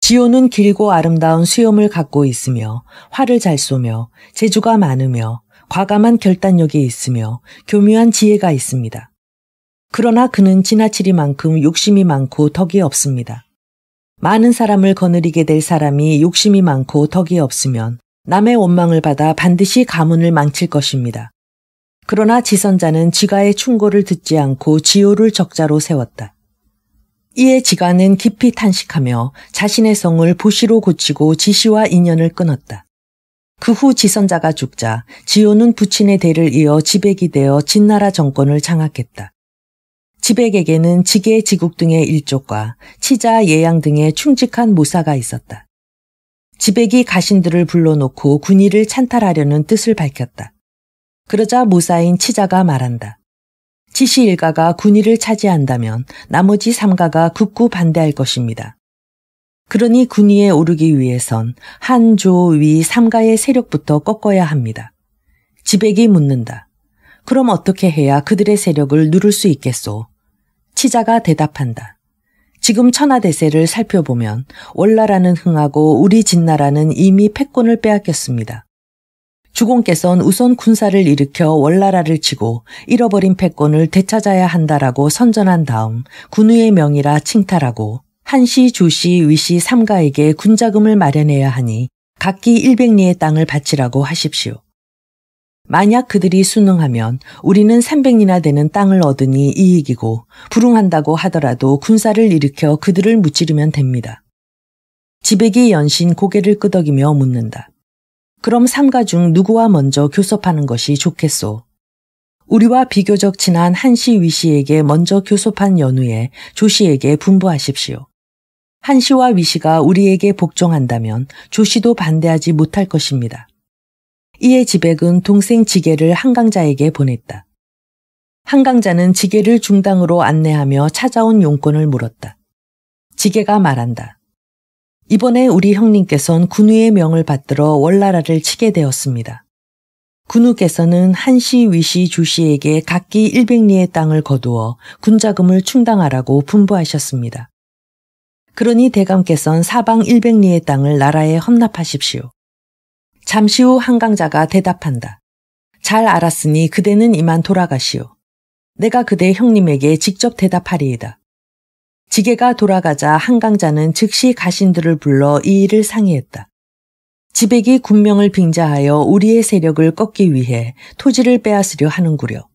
지효는 길고 아름다운 수염을 갖고 있으며 화를 잘 쏘며 재주가 많으며 과감한 결단력이 있으며 교묘한 지혜가 있습니다. 그러나 그는 지나치리만큼 욕심이 많고 덕이 없습니다. 많은 사람을 거느리게 될 사람이 욕심이 많고 덕이 없으면 남의 원망을 받아 반드시 가문을 망칠 것입니다. 그러나 지선자는 지가의 충고를 듣지 않고 지호를 적자로 세웠다. 이에 지가는 깊이 탄식하며 자신의 성을 보시로 고치고 지시와 인연을 끊었다. 그 후 지선자가 죽자 지호는 부친의 대를 이어 지백이 되어 진나라 정권을 장악했다. 지백에게는 지계 지국 등의 일족과 치자 예양 등의 충직한 모사가 있었다. 지배기 가신들을 불러놓고 군의를 찬탈하려는 뜻을 밝혔다. 그러자 무사인 치자가 말한다. 지시 일가가 군의를 차지한다면 나머지 삼가가 극구 반대할 것입니다. 그러니 군위에 오르기 위해선 한, 조, 위, 삼가의 세력부터 꺾어야 합니다. 지백이 묻는다. 그럼 어떻게 해야 그들의 세력을 누를 수 있겠소? 치자가 대답한다. 지금 천하대세를 살펴보면 월나라는 흥하고 우리 진나라는 이미 패권을 빼앗겼습니다. 주공께선 우선 군사를 일으켜 월나라를 치고 잃어버린 패권을 되찾아야 한다라고 선전한 다음 군우의 명이라 칭탈하고 한시, 조시, 위시 삼가에게 군자금을 마련해야 하니 각기 100리의 땅을 바치라고 하십시오. 만약 그들이 순응하면 우리는 300리나 되는 땅을 얻으니 이익이고 불응한다고 하더라도 군사를 일으켜 그들을 무찌르면 됩니다. 지백이 연신 고개를 끄덕이며 묻는다. 그럼 삼가 중 누구와 먼저 교섭하는 것이 좋겠소? 우리와 비교적 친한 한시 위시에게 먼저 교섭한 연후에 조시에게 분부하십시오. 한시와 위시가 우리에게 복종한다면 조시도 반대하지 못할 것입니다. 이에 지백은 동생 지게를 한강자에게 보냈다. 한강자는 지게를 중당으로 안내하며 찾아온 용건을 물었다. 지게가 말한다. 이번에 우리 형님께선 군우의 명을 받들어 월나라를 치게 되었습니다. 군우께서는 한시, 위시, 주시에게 각기 100리의 땅을 거두어 군자금을 충당하라고 분부하셨습니다. 그러니 대감께선 사방 100리의 땅을 나라에 헌납하십시오. 잠시 후 한강자가 대답한다. 잘 알았으니 그대는 이만 돌아가시오. 내가 그대 형님에게 직접 대답하리이다. 지게가 돌아가자 한강자는 즉시 가신들을 불러 이 일을 상의했다. 지백이 군명을 빙자하여 우리의 세력을 꺾기 위해 토지를 빼앗으려 하는구려.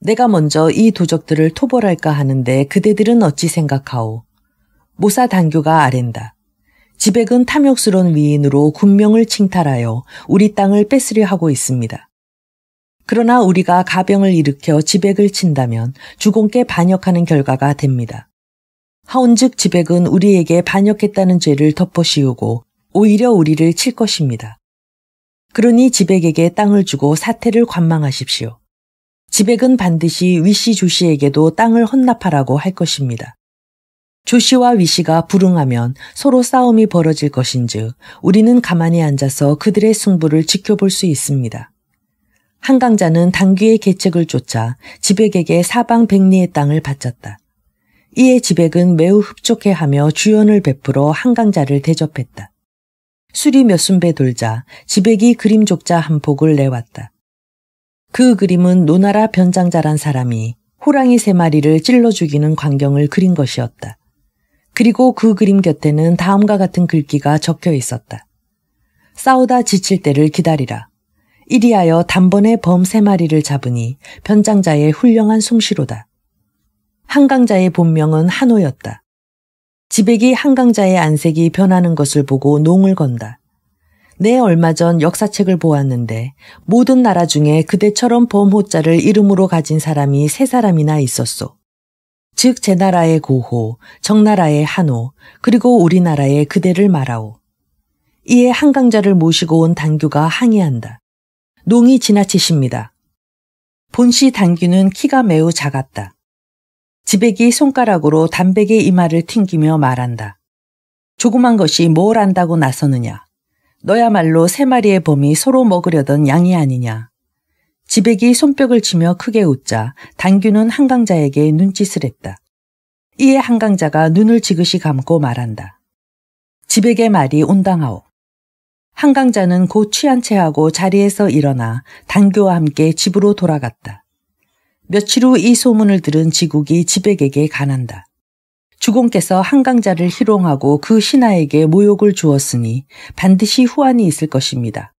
내가 먼저 이 도적들을 토벌할까 하는데 그대들은 어찌 생각하오. 모사 단교가 아랜다. 지백은 탐욕스러운 위인으로 군명을 칭탈하여 우리 땅을 뺏으려 하고 있습니다. 그러나 우리가 가병을 일으켜 지백을 친다면 주공께 반역하는 결과가 됩니다. 하온즉 지백은 우리에게 반역했다는 죄를 덮어씌우고 오히려 우리를 칠 것입니다. 그러니 지백에게 땅을 주고 사태를 관망하십시오. 지백은 반드시 위시조시에게도 땅을 헌납하라고 할 것입니다. 조씨와 위씨가 불응하면 서로 싸움이 벌어질 것인즉 우리는 가만히 앉아서 그들의 승부를 지켜볼 수 있습니다. 한강자는 당귀의 계책을 쫓아 지백에게 사방 백리의 땅을 바쳤다. 이에 지백은 매우 흡족해하며 주연을 베풀어 한강자를 대접했다. 술이 몇 순배 돌자 지백이 그림 족자 한 폭을 내왔다. 그 그림은 노나라 변장자란 사람이 호랑이 세 마리를 찔러 죽이는 광경을 그린 것이었다. 그리고 그 그림 곁에는 다음과 같은 글귀가 적혀 있었다. 싸우다 지칠 때를 기다리라. 이리하여 단번에 범 세 마리를 잡으니 변장자의 훌륭한 숭시로다 한강자의 본명은 한호였다. 지백이 한강자의 안색이 변하는 것을 보고 농을 건다. 내 얼마 전 역사책을 보았는데 모든 나라 중에 그대처럼 범호자를 이름으로 가진 사람이 세 사람이나 있었소. 즉 제나라의 고호, 정나라의 한호, 그리고 우리나라의 그대를 말하오. 이에 한강자를 모시고 온 단규가 항의한다. 농이 지나치십니다. 본시 단규는 키가 매우 작았다. 지백이 손가락으로 단백의 이마를 튕기며 말한다. 조그만 것이 뭘 안다고 나서느냐. 너야말로 세 마리의 범이 서로 먹으려던 양이 아니냐. 지백이 손뼉을 치며 크게 웃자 단규는 한강자에게 눈짓을 했다. 이에 한강자가 눈을 지그시 감고 말한다. 지백의 말이 온당하오. 한강자는 곧 취한 채하고 자리에서 일어나 단규와 함께 집으로 돌아갔다. 며칠 후 이 소문을 들은 지국이 지백에게 간한다. 주공께서 한강자를 희롱하고 그 신하에게 모욕을 주었으니 반드시 후환이 있을 것입니다.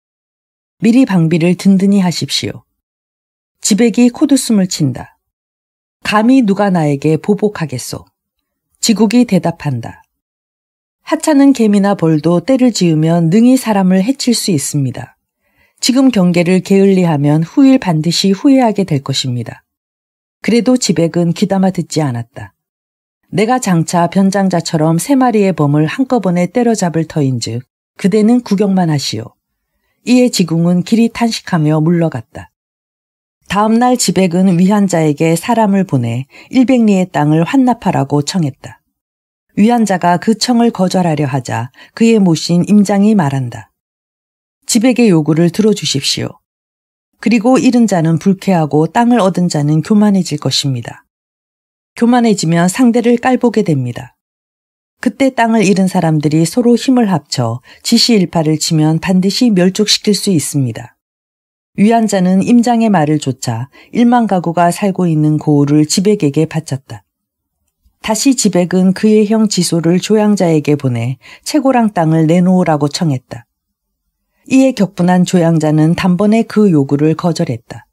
미리 방비를 든든히 하십시오. 지백이 코드숨을 친다. 감히 누가 나에게 보복하겠소. 지국이 대답한다. 하찮은 개미나 벌도 때를 지으면 능히 사람을 해칠 수 있습니다. 지금 경계를 게을리하면 후일 반드시 후회하게 될 것입니다. 그래도 지백은 귀담아 듣지 않았다. 내가 장차 변장자처럼 세 마리의 범을 한꺼번에 때려잡을 터인즉 그대는 구경만 하시오. 이에 지궁은 길이 탄식하며 물러갔다. 다음날 지백은 위안자에게 사람을 보내 100리의 땅을 환납하라고 청했다. 위안자가그 청을 거절하려 하자 그의 모신 임장이 말한다. 지백의 요구를 들어주십시오. 그리고 잃은 자는 불쾌하고 땅을 얻은 자는 교만해질 것입니다. 교만해지면 상대를 깔보게 됩니다. 그때 땅을 잃은 사람들이 서로 힘을 합쳐 지시일파를 치면 반드시 멸족시킬 수 있습니다. 위안자는 임장의 말을 조아 1만 가구가 살고 있는 고우를 지백에게 바쳤다. 다시 지백은 그의 형 지소를 조양자에게 보내 최고랑 땅을 내놓으라고 청했다. 이에 격분한 조양자는 단번에 그 요구를 거절했다.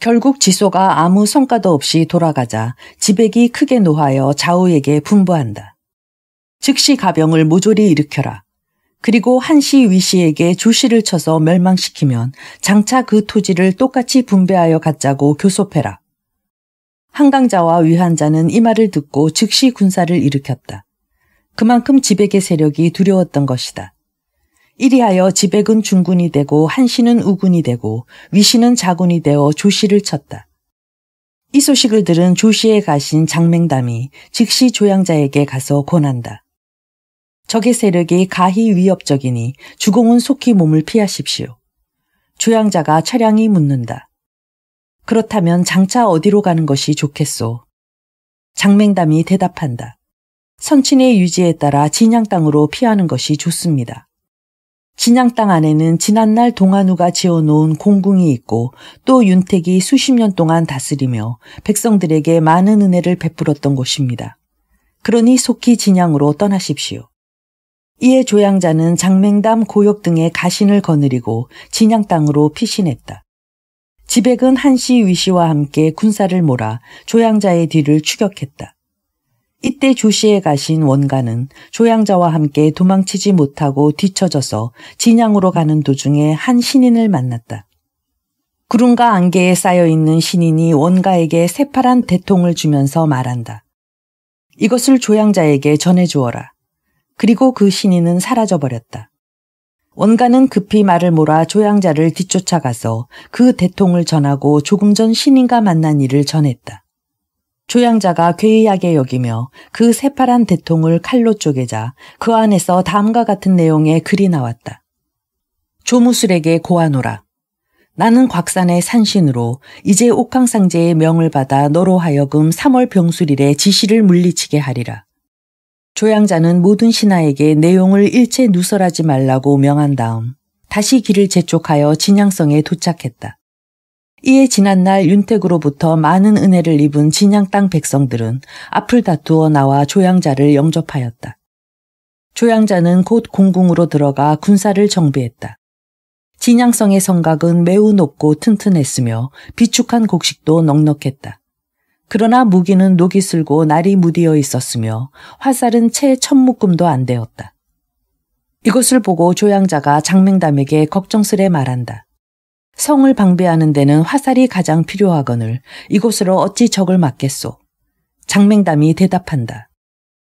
결국 지소가 아무 성과도 없이 돌아가자 지백이 크게 노하여 자우에게 분부한다. 즉시 가병을 모조리 일으켜라. 그리고 한시위시에게 조씨를 쳐서 멸망시키면 장차 그 토지를 똑같이 분배하여 갖자고 교섭해라. 한강자와 위한자는 이 말을 듣고 즉시 군사를 일으켰다. 그만큼 지백의 세력이 두려웠던 것이다. 이리하여 지백은 중군이 되고 한시는 우군이 되고 위시는 자군이 되어 조씨를 쳤다. 이 소식을 들은 조씨에 가신 장맹담이 즉시 조양자에게 가서 권한다. 적의 세력이 가히 위협적이니 주공은 속히 몸을 피하십시오. 주양자가 차량이 묻는다. 그렇다면 장차 어디로 가는 것이 좋겠소? 장맹담이 대답한다. 선친의 유지에 따라 진양 땅으로 피하는 것이 좋습니다. 진양 땅 안에는 지난날 동한우가 지어놓은 공궁이 있고 또 윤택이 수십 년 동안 다스리며 백성들에게 많은 은혜를 베풀었던 곳입니다. 그러니 속히 진양으로 떠나십시오. 이에 조양자는 장맹담 고역 등의 가신을 거느리고 진양 땅으로 피신했다. 지백은 한시위시와 함께 군사를 몰아 조양자의 뒤를 추격했다. 이때 조시에 가신 원가는 조양자와 함께 도망치지 못하고 뒤처져서 진양으로 가는 도중에 한 신인을 만났다. 구름과 안개에 쌓여있는 신인이 원가에게 새파란 대통을 주면서 말한다. 이것을 조양자에게 전해주어라. 그리고 그 신인은 사라져버렸다. 원가는 급히 말을 몰아 조양자를 뒤쫓아가서 그 대통을 전하고 조금 전 신인과 만난 일을 전했다. 조양자가 괴이하게 여기며 그 새파란 대통을 칼로 쪼개자 그 안에서 다음과 같은 내용의 글이 나왔다. 조무술에게 고하노라. 나는 곽산의 산신으로 이제 옥황상제의 명을 받아 너로 하여금 3월 병술일에 지시를 물리치게 하리라. 조양자는 모든 신하에게 내용을 일체 누설하지 말라고 명한 다음 다시 길을 재촉하여 진양성에 도착했다. 이에 지난날 윤택으로부터 많은 은혜를 입은 진양 땅 백성들은 앞을 다투어 나와 조양자를 영접하였다. 조양자는 곧 공궁으로 들어가 군사를 정비했다. 진양성의 성각은 매우 높고 튼튼했으며 비축한 곡식도 넉넉했다. 그러나 무기는 녹이 슬고 날이 무디어 있었으며 화살은 채 첫 묶음도 안 되었다. 이것을 보고 조양자가 장맹담에게 걱정스레 말한다. 성을 방배하는 데는 화살이 가장 필요하거늘 이곳으로 어찌 적을 막겠소. 장맹담이 대답한다.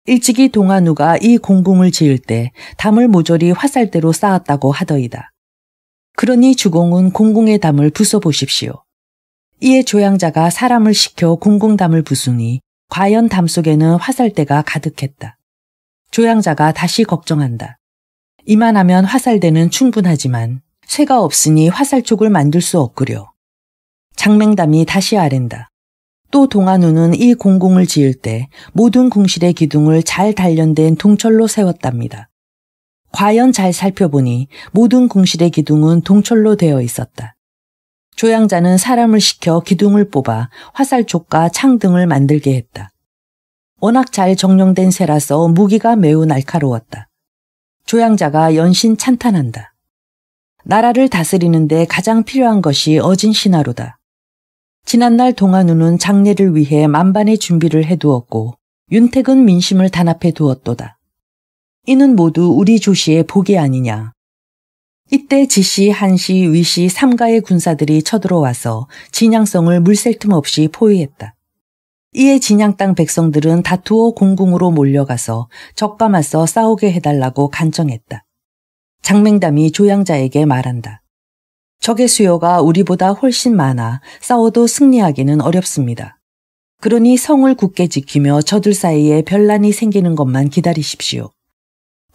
일찍이 동안우가이 공궁을 지을 때 담을 모조리 화살대로 쌓았다고 하더이다. 그러니 주공은 공궁의 담을 부숴보십시오. 이에 조향자가 사람을 시켜 공공담을 부수니 과연 담 속에는 화살대가 가득했다. 조향자가 다시 걱정한다. 이만하면 화살대는 충분하지만 쇠가 없으니 화살촉을 만들 수 없구려. 장맹담이 다시 아랜다. 또 동안우는 이 공궁을 지을 때 모든 궁실의 기둥을 잘 단련된 동철로 세웠답니다. 과연 잘 살펴보니 모든 궁실의 기둥은 동철로 되어 있었다. 조양자는 사람을 시켜 기둥을 뽑아 화살촉과 창 등을 만들게 했다. 워낙 잘 정령된 새라서 무기가 매우 날카로웠다. 조양자가 연신 찬탄한다. 나라를 다스리는데 가장 필요한 것이 어진 신하로다 지난날 동안우는 장례를 위해 만반의 준비를 해두었고 윤택은 민심을 단합해 두었도다. 이는 모두 우리 조씨의 복이 아니냐. 이때 지시, 한시, 위시, 삼가의 군사들이 쳐들어와서 진양성을 물샐 틈 없이 포위했다. 이에 진양 땅 백성들은 다투어 공궁으로 몰려가서 적과 맞서 싸우게 해달라고 간청했다. 장맹담이 조양자에게 말한다. 적의 수요가 우리보다 훨씬 많아 싸워도 승리하기는 어렵습니다. 그러니 성을 굳게 지키며 저들 사이에 별난이 생기는 것만 기다리십시오.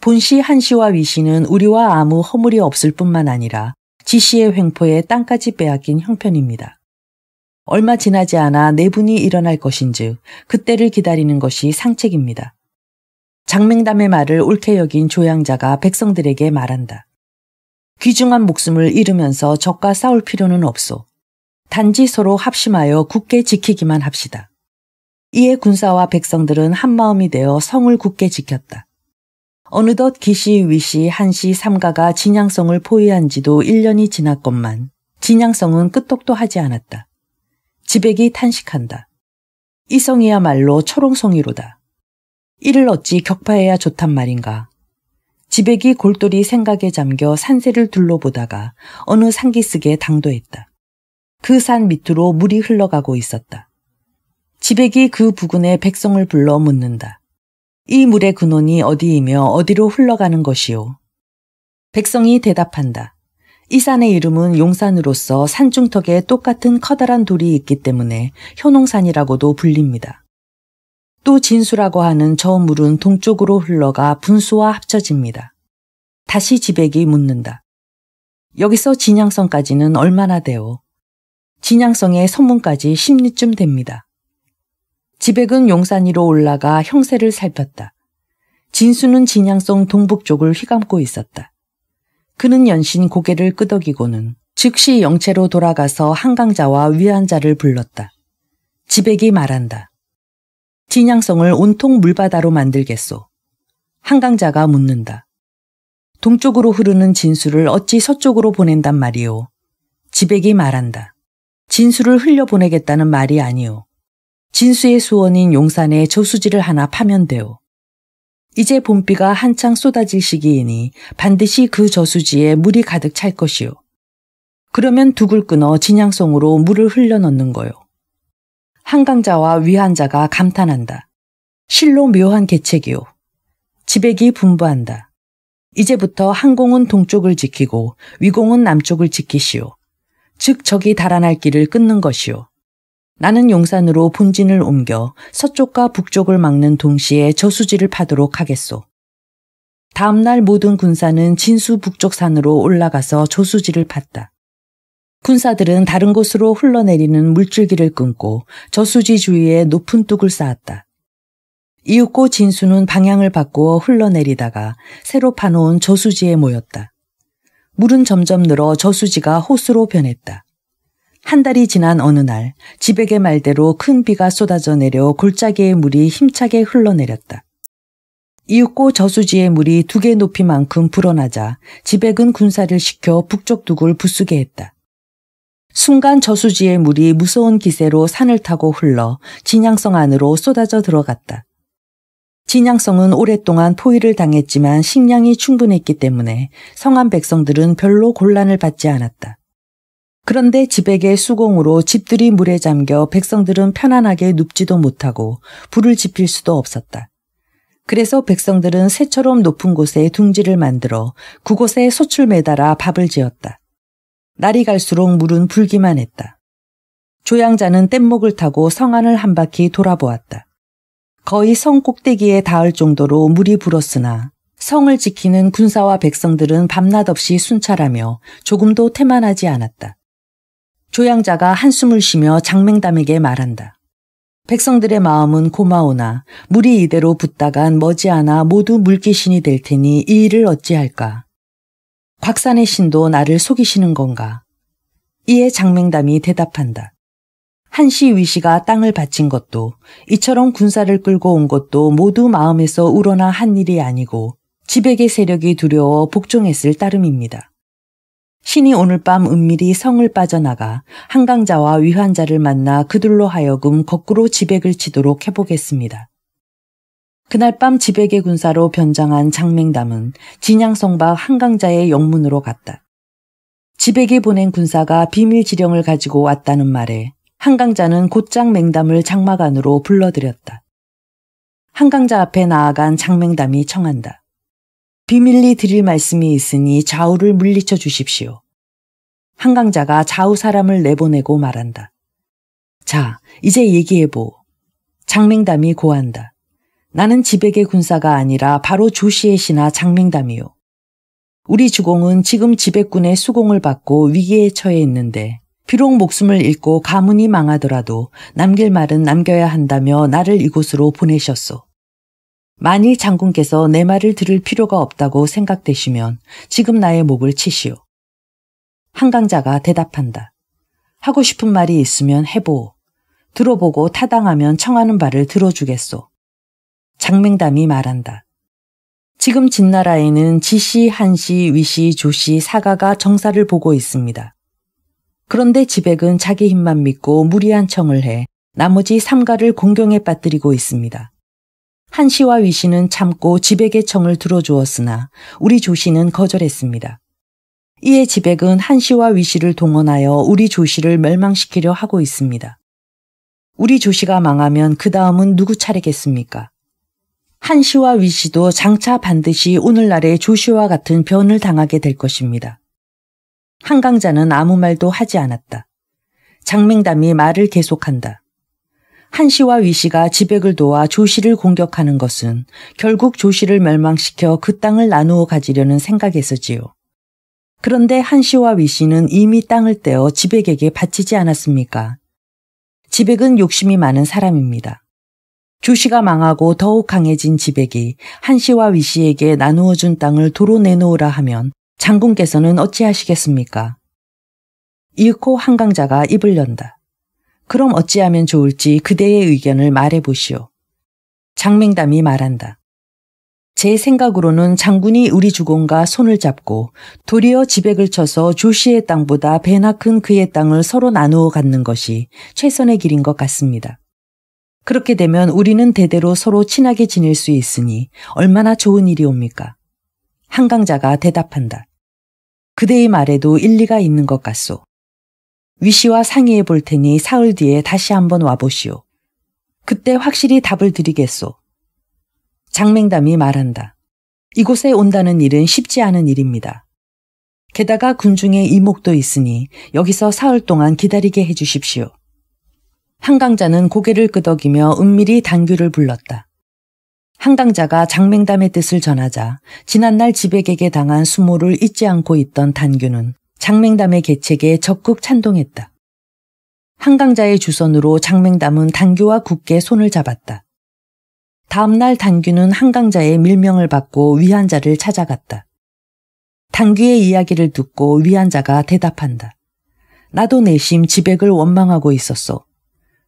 본시 한시와위시는 우리와 아무 허물이 없을 뿐만 아니라 지씨의 횡포에 땅까지 빼앗긴 형편입니다. 얼마 지나지 않아 내분이 네 일어날 것인즉 그때를 기다리는 것이 상책입니다. 장맹담의 말을 옳게 여긴 조양자가 백성들에게 말한다. 귀중한 목숨을 잃으면서 적과 싸울 필요는 없소. 단지 서로 합심하여 굳게 지키기만 합시다. 이에 군사와 백성들은 한마음이 되어 성을 굳게 지켰다. 어느덧 기시위시 한시 삼가가 진양성을 포위한 지도 1년이 지났건만 진양성은 끄떡도 하지 않았다. 지백이 탄식한다. 이성이야말로 초롱성이로다. 이를 어찌 격파해야 좋단 말인가. 지백이 골똘히 생각에 잠겨 산세를 둘러보다가 어느 산기슭에 당도했다. 그 산 밑으로 물이 흘러가고 있었다. 지백이 그 부근에 백성을 불러 묻는다. 이 물의 근원이 어디이며 어디로 흘러가는 것이요. 백성이 대답한다. 이 산의 이름은 용산으로서 산중턱에 똑같은 커다란 돌이 있기 때문에 현홍산이라고도 불립니다. 또 진수라고 하는 저 물은 동쪽으로 흘러가 분수와 합쳐집니다. 다시 지백이 묻는다. 여기서 진양성까지는 얼마나 되요 진양성의 성문까지 10리쯤 됩니다. 지백은 용산 위로 올라가 형세를 살폈다. 진수는 진양성 동북쪽을 휘감고 있었다. 그는 연신 고개를 끄덕이고는 즉시 영채로 돌아가서 한강자와 위안자를 불렀다. 지백이 말한다. 진양성을 온통 물바다로 만들겠소. 한강자가 묻는다. 동쪽으로 흐르는 진수를 어찌 서쪽으로 보낸단 말이오. 지백이 말한다. 진수를 흘려보내겠다는 말이 아니오. 진수의 수원인 용산에 저수지를 하나 파면되오. 이제 봄비가 한창 쏟아질 시기이니 반드시 그 저수지에 물이 가득 찰 것이오. 그러면 두을 끊어 진양성으로 물을 흘려넣는 거요. 한강자와 위안자가 감탄한다. 실로 묘한 계책이오. 지백이 분부한다. 이제부터 항공은 동쪽을 지키고 위공은 남쪽을 지키시오. 즉 적이 달아날 길을 끊는 것이오. 나는 용산으로 본진을 옮겨 서쪽과 북쪽을 막는 동시에 저수지를 파도록 하겠소. 다음날 모든 군사는 진수 북쪽 산으로 올라가서 저수지를 팠다. 군사들은 다른 곳으로 흘러내리는 물줄기를 끊고 저수지 주위에 높은 뚝을 쌓았다. 이윽고 진수는 방향을 바꾸어 흘러내리다가 새로 파놓은 저수지에 모였다. 물은 점점 늘어 저수지가 호수로 변했다. 한 달이 지난 어느 날 지백의 말대로 큰 비가 쏟아져 내려 골짜기의 물이 힘차게 흘러내렸다. 이윽고 저수지의 물이 두 개 높이만큼 불어나자 지백은 군사를 시켜 북쪽 둑을 부수게 했다. 순간 저수지의 물이 무서운 기세로 산을 타고 흘러 진양성 안으로 쏟아져 들어갔다. 진양성은 오랫동안 포위를 당했지만 식량이 충분했기 때문에 성한 백성들은 별로 곤란을 받지 않았다. 그런데 집에게 수공으로 집들이 물에 잠겨 백성들은 편안하게 눕지도 못하고 불을 지필 수도 없었다. 그래서 백성들은 새처럼 높은 곳에 둥지를 만들어 그곳에 소출 매달아 밥을 지었다. 날이 갈수록 물은 불기만 했다. 조양자는 뗏목을 타고 성안을 한 바퀴 돌아보았다. 거의 성 꼭대기에 닿을 정도로 물이 불었으나 성을 지키는 군사와 백성들은 밤낮 없이 순찰하며 조금도 태만하지 않았다. 조양자가 한숨을 쉬며 장맹담에게 말한다. 백성들의 마음은 고마우나 물이 이대로 붓다간 머지않아 모두 물귀신이 될 테니 이 일을 어찌할까. 곽산의 신도 나를 속이시는 건가. 이에 장맹담이 대답한다. 한시 위시가 땅을 바친 것도 이처럼 군사를 끌고 온 것도 모두 마음에서 우러나 한 일이 아니고 지백의 세력이 두려워 복종했을 따름입니다. 신이 오늘 밤 은밀히 성을 빠져나가 한강자와 위환자를 만나 그들로 하여금 거꾸로 지백을 치도록 해보겠습니다. 그날 밤 지백의 군사로 변장한 장맹담은 진양성박 한강자의 영문으로 갔다. 지백이 보낸 군사가 비밀 지령을 가지고 왔다는 말에 한강자는 곧장 맹담을 장막 안으로 불러들였다. 한강자 앞에 나아간 장맹담이 청한다. 비밀리 드릴 말씀이 있으니 좌우를 물리쳐 주십시오. 한강자가 좌우 사람을 내보내고 말한다. 자, 이제 얘기해보. 장맹담이 고한다. 나는 지백의 군사가 아니라 바로 조시의 신하 장맹담이요. 우리 주공은 지금 지백군의 수공을 받고 위기에 처해 있는데 비록 목숨을 잃고 가문이 망하더라도 남길 말은 남겨야 한다며 나를 이곳으로 보내셨소. 만일 장군께서 내 말을 들을 필요가 없다고 생각되시면 지금 나의 목을 치시오. 한강자가 대답한다. 하고 싶은 말이 있으면 해보 들어보고 타당하면 청하는 바를 들어주겠소. 장맹담이 말한다. 지금 진나라에는 지시, 한시, 위시, 조시, 사가가 정사를 보고 있습니다. 그런데 지백은 자기 힘만 믿고 무리한 청을 해 나머지 삼가를 공경에 빠뜨리고 있습니다. 한시와위시는 참고 지백의 청을 들어주었으나 우리 조시는 거절했습니다. 이에 지백은 한시와위시를 동원하여 우리 조시를 멸망시키려 하고 있습니다. 우리 조시가 망하면 그 다음은 누구 차례겠습니까? 한시와위시도 장차 반드시 오늘날의 조시와 같은 변을 당하게 될 것입니다. 한강자는 아무 말도 하지 않았다. 장맹담이 말을 계속한다. 한시와위시가 지백을 도와 조 씨를 공격하는 것은 결국 조 씨를 멸망시켜 그 땅을 나누어 가지려는 생각에서지요. 그런데 한시와위시는 이미 땅을 떼어 지백에게 바치지 않았습니까? 지백은 욕심이 많은 사람입니다. 조 씨가 망하고 더욱 강해진 지백이 한시와위시에게 나누어준 땅을 도로 내놓으라 하면 장군께서는 어찌하시겠습니까? 잃고 한강자가 입을 연다. 그럼 어찌하면 좋을지 그대의 의견을 말해보시오. 장맹담이 말한다. 제 생각으로는 장군이 우리 주공과 손을 잡고 도리어 지백을 쳐서 조씨의 땅보다 배나 큰 그의 땅을 서로 나누어 갖는 것이 최선의 길인 것 같습니다. 그렇게 되면 우리는 대대로 서로 친하게 지낼 수 있으니 얼마나 좋은 일이 옵니까? 한강자가 대답한다. 그대의 말에도 일리가 있는 것 같소. 위시와 상의해 볼 테니 사흘 뒤에 다시 한번 와보시오. 그때 확실히 답을 드리겠소. 장맹담이 말한다. 이곳에 온다는 일은 쉽지 않은 일입니다. 게다가 군중의 이목도 있으니 여기서 사흘 동안 기다리게 해주십시오. 한강자는 고개를 끄덕이며 은밀히 당규를 불렀다. 한강자가 장맹담의 뜻을 전하자 지난날 지백에게 당한 수모를 잊지 않고 있던 단규는 장맹담의 개책에 적극 찬동했다. 한강자의 주선으로 장맹담은 당규와 굳게 손을 잡았다. 다음날 당규는 한강자의 밀명을 받고 위안자를 찾아갔다. 당규의 이야기를 듣고 위안자가 대답한다. 나도 내심 지백을 원망하고 있었어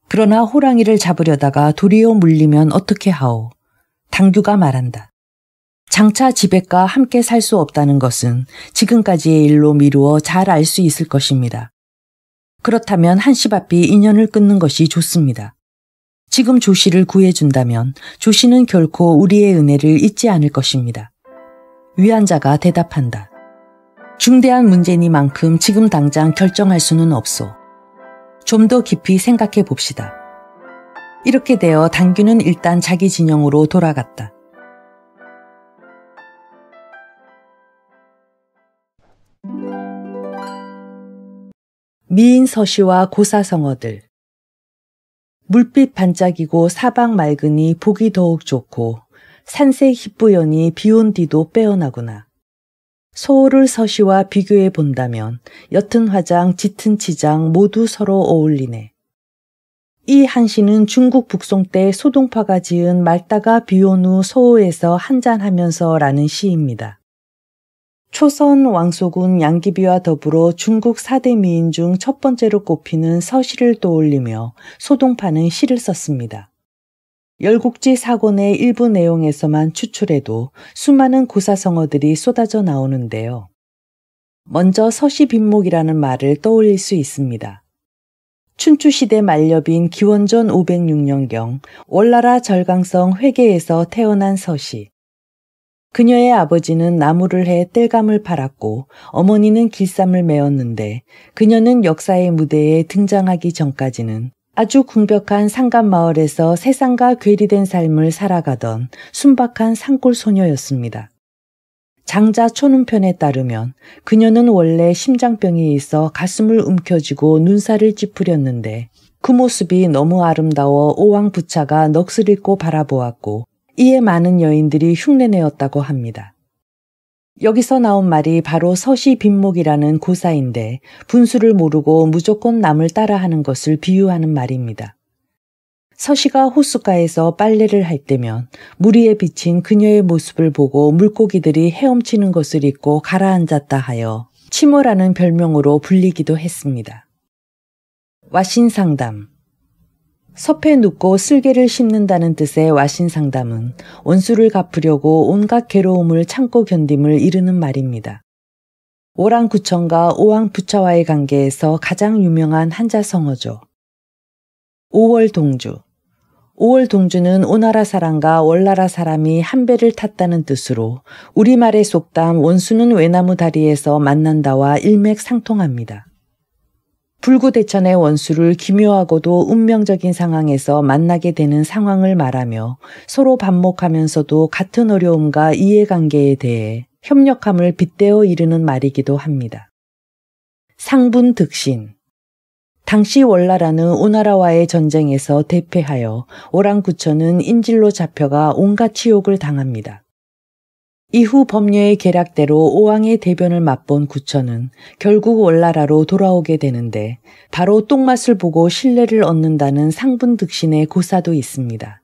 그러나 호랑이를 잡으려다가 도리어 물리면 어떻게 하오. 당규가 말한다. 장차 지백과 함께 살 수 없다는 것은 지금까지의 일로 미루어 잘 알 수 있을 것입니다. 그렇다면 한시 바삐 인연을 끊는 것이 좋습니다. 지금 조씨를 구해준다면 조씨는 결코 우리의 은혜를 잊지 않을 것입니다. 위안자가 대답한다. 중대한 문제니만큼 지금 당장 결정할 수는 없소. 좀 더 깊이 생각해 봅시다. 이렇게 되어 당규는 일단 자기 진영으로 돌아갔다. 미인서시와 고사성어들 물빛 반짝이고 사방 맑으니 보기 더욱 좋고 산색 희뿌연이 비온 뒤도 빼어나구나. 소울을 서시와 비교해 본다면 옅은 화장, 짙은 치장 모두 서로 어울리네. 이 한시는 중국 북송 때 소동파가 지은 말다가 비온 후 소호에서 한잔하면서라는 시입니다. 초선 왕소군 양기비와 더불어 중국 4대 미인 중 첫 번째로 꼽히는 서시를 떠올리며 소동파는 시를 썼습니다. 열국지 사건의 일부 내용에서만 추출해도 수많은 고사성어들이 쏟아져 나오는데요. 먼저 서시 빈목이라는 말을 떠올릴 수 있습니다. 춘추시대 만렵인 기원전 506년경 월나라 절강성 회계에서 태어난 서시, 그녀의 아버지는 나무를 해 땔감을 팔았고 어머니는 길쌈을 메었는데 그녀는 역사의 무대에 등장하기 전까지는 아주 궁벽한 상간 마을에서 세상과 괴리된 삶을 살아가던 순박한 산골 소녀였습니다. 장자 초눈편에 따르면 그녀는 원래 심장병이 있어 가슴을 움켜쥐고 눈살을 찌푸렸는데 그 모습이 너무 아름다워 오왕부차가 넋을 잃고 바라보았고 이에 많은 여인들이 흉내내었다고 합니다. 여기서 나온 말이 바로 서시 빈목이라는 고사인데 분수를 모르고 무조건 남을 따라하는 것을 비유하는 말입니다. 서시가 호숫가에서 빨래를 할 때면 무리에 비친 그녀의 모습을 보고 물고기들이 헤엄치는 것을 잊고 가라앉았다 하여 침모라는 별명으로 불리기도 했습니다. 와신상담 섭에 눕고 슬개를 씹는다는 뜻의 와신상담은 원수를 갚으려고 온갖 괴로움을 참고 견딤을 이르는 말입니다. 오랑구청과 오왕부처와의 관계에서 가장 유명한 한자성어죠. 오월동주 오월동주는 오나라 사람과 월나라 사람이 한 배를 탔다는 뜻으로 우리말의 속담 원수는 외나무 다리에서 만난다와 일맥상통합니다. 불구대천의 원수를 기묘하고도 운명적인 상황에서 만나게 되는 상황을 말하며 서로 반목하면서도 같은 어려움과 이해관계에 대해 협력함을 빗대어 이르는 말이기도 합니다. 상분 득신 당시 월나라는 오나라와의 전쟁에서 대패하여 오랑구천은 인질로 잡혀가 온갖 치욕을 당합니다. 이후 법녀의 계략대로 오왕의 대변을 맛본 구천은 결국 월나라로 돌아오게 되는데 바로 똥맛을 보고 신뢰를 얻는다는 상분득신의 고사도 있습니다.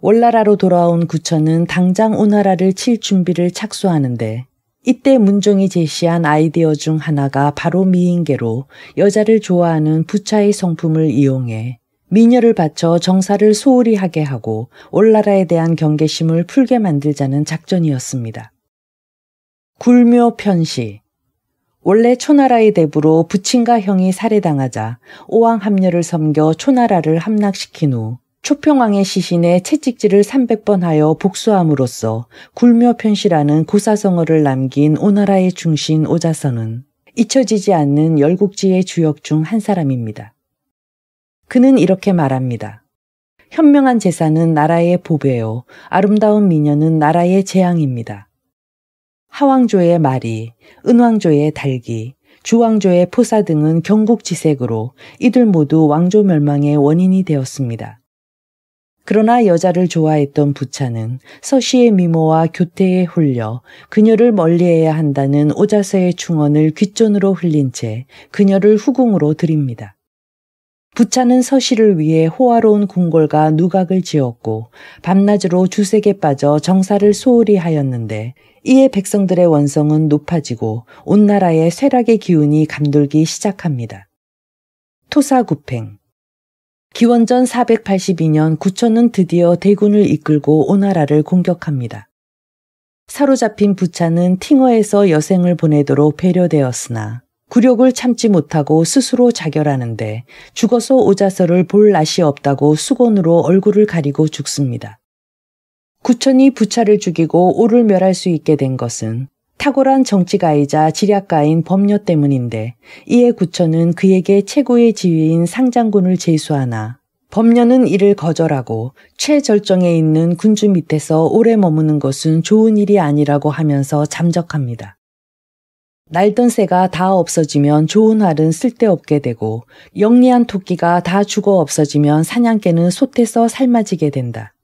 월나라로 돌아온 구천은 당장 오나라를 칠 준비를 착수하는데 이때 문종이 제시한 아이디어 중 하나가 바로 미인계로 여자를 좋아하는 부차의 성품을 이용해 미녀를 바쳐 정사를 소홀히 하게 하고 올나라에 대한 경계심을 풀게 만들자는 작전이었습니다. 굴묘 편시 원래 초나라의 대부로 부친과 형이 살해당하자 오왕 함녀를 섬겨 초나라를 함락시킨 후 초평왕의 시신에 채찍질을 300번 하여 복수함으로써 굴묘편시라는 고사성어를 남긴 오나라의 중신 오자선은 잊혀지지 않는 열국지의 주역 중 한 사람입니다. 그는 이렇게 말합니다. 현명한 제사는 나라의 보배요. 아름다운 미녀는 나라의 재앙입니다. 하왕조의 말이, 은왕조의 달기, 주왕조의 포사 등은 경국지색으로 이들 모두 왕조 멸망의 원인이 되었습니다. 그러나 여자를 좋아했던 부차는 서씨의 미모와 교태에 홀려 그녀를 멀리해야 한다는 오자서의 충언을 귓전으로 흘린 채 그녀를 후궁으로 드립니다. 부차는 서시를 위해 호화로운 궁궐과 누각을 지었고 밤낮으로 주색에 빠져 정사를 소홀히 하였는데 이에 백성들의 원성은 높아지고 온 나라의 쇠락의 기운이 감돌기 시작합니다. 토사구팽 기원전 482년 구천은 드디어 대군을 이끌고 오나라를 공격합니다. 사로잡힌 부차는 팅어에서 여생을 보내도록 배려되었으나 굴욕을 참지 못하고 스스로 자결하는데 죽어서 오자서를 볼 낯이 없다고 수건으로 얼굴을 가리고 죽습니다. 구천이 부차를 죽이고 오를 멸할 수 있게 된 것은 탁월한 정치가이자 지략가인 범녀 때문인데 이에 구천은 그에게 최고의 지위인 상장군을 제수하나 범녀는 이를 거절하고 최절정에 있는 군주 밑에서 오래 머무는 것은 좋은 일이 아니라고 하면서 잠적합니다. 날던 새가 다 없어지면 좋은 알은 쓸데없게 되고 영리한 토끼가 다 죽어 없어지면 사냥개는 솥에서 삶아지게 된다.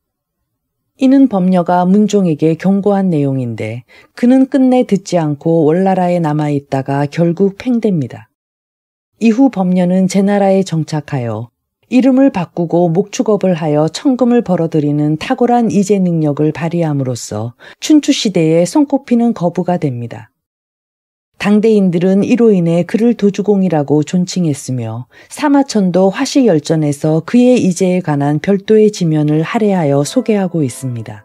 이는 법녀가 문종에게 경고한 내용인데 그는 끝내 듣지 않고 원나라에 남아있다가 결국 팽됩니다. 이후 법녀는 제나라에 정착하여 이름을 바꾸고 목축업을 하여 천금을 벌어들이는 탁월한 이재 능력을 발휘함으로써 춘추시대에 손꼽히는 거부가 됩니다. 당대인들은 이로 인해 그를 도주공이라고 존칭했으며 사마천도 화시열전에서 그의 이제에 관한 별도의 지면을 할애하여 소개하고 있습니다.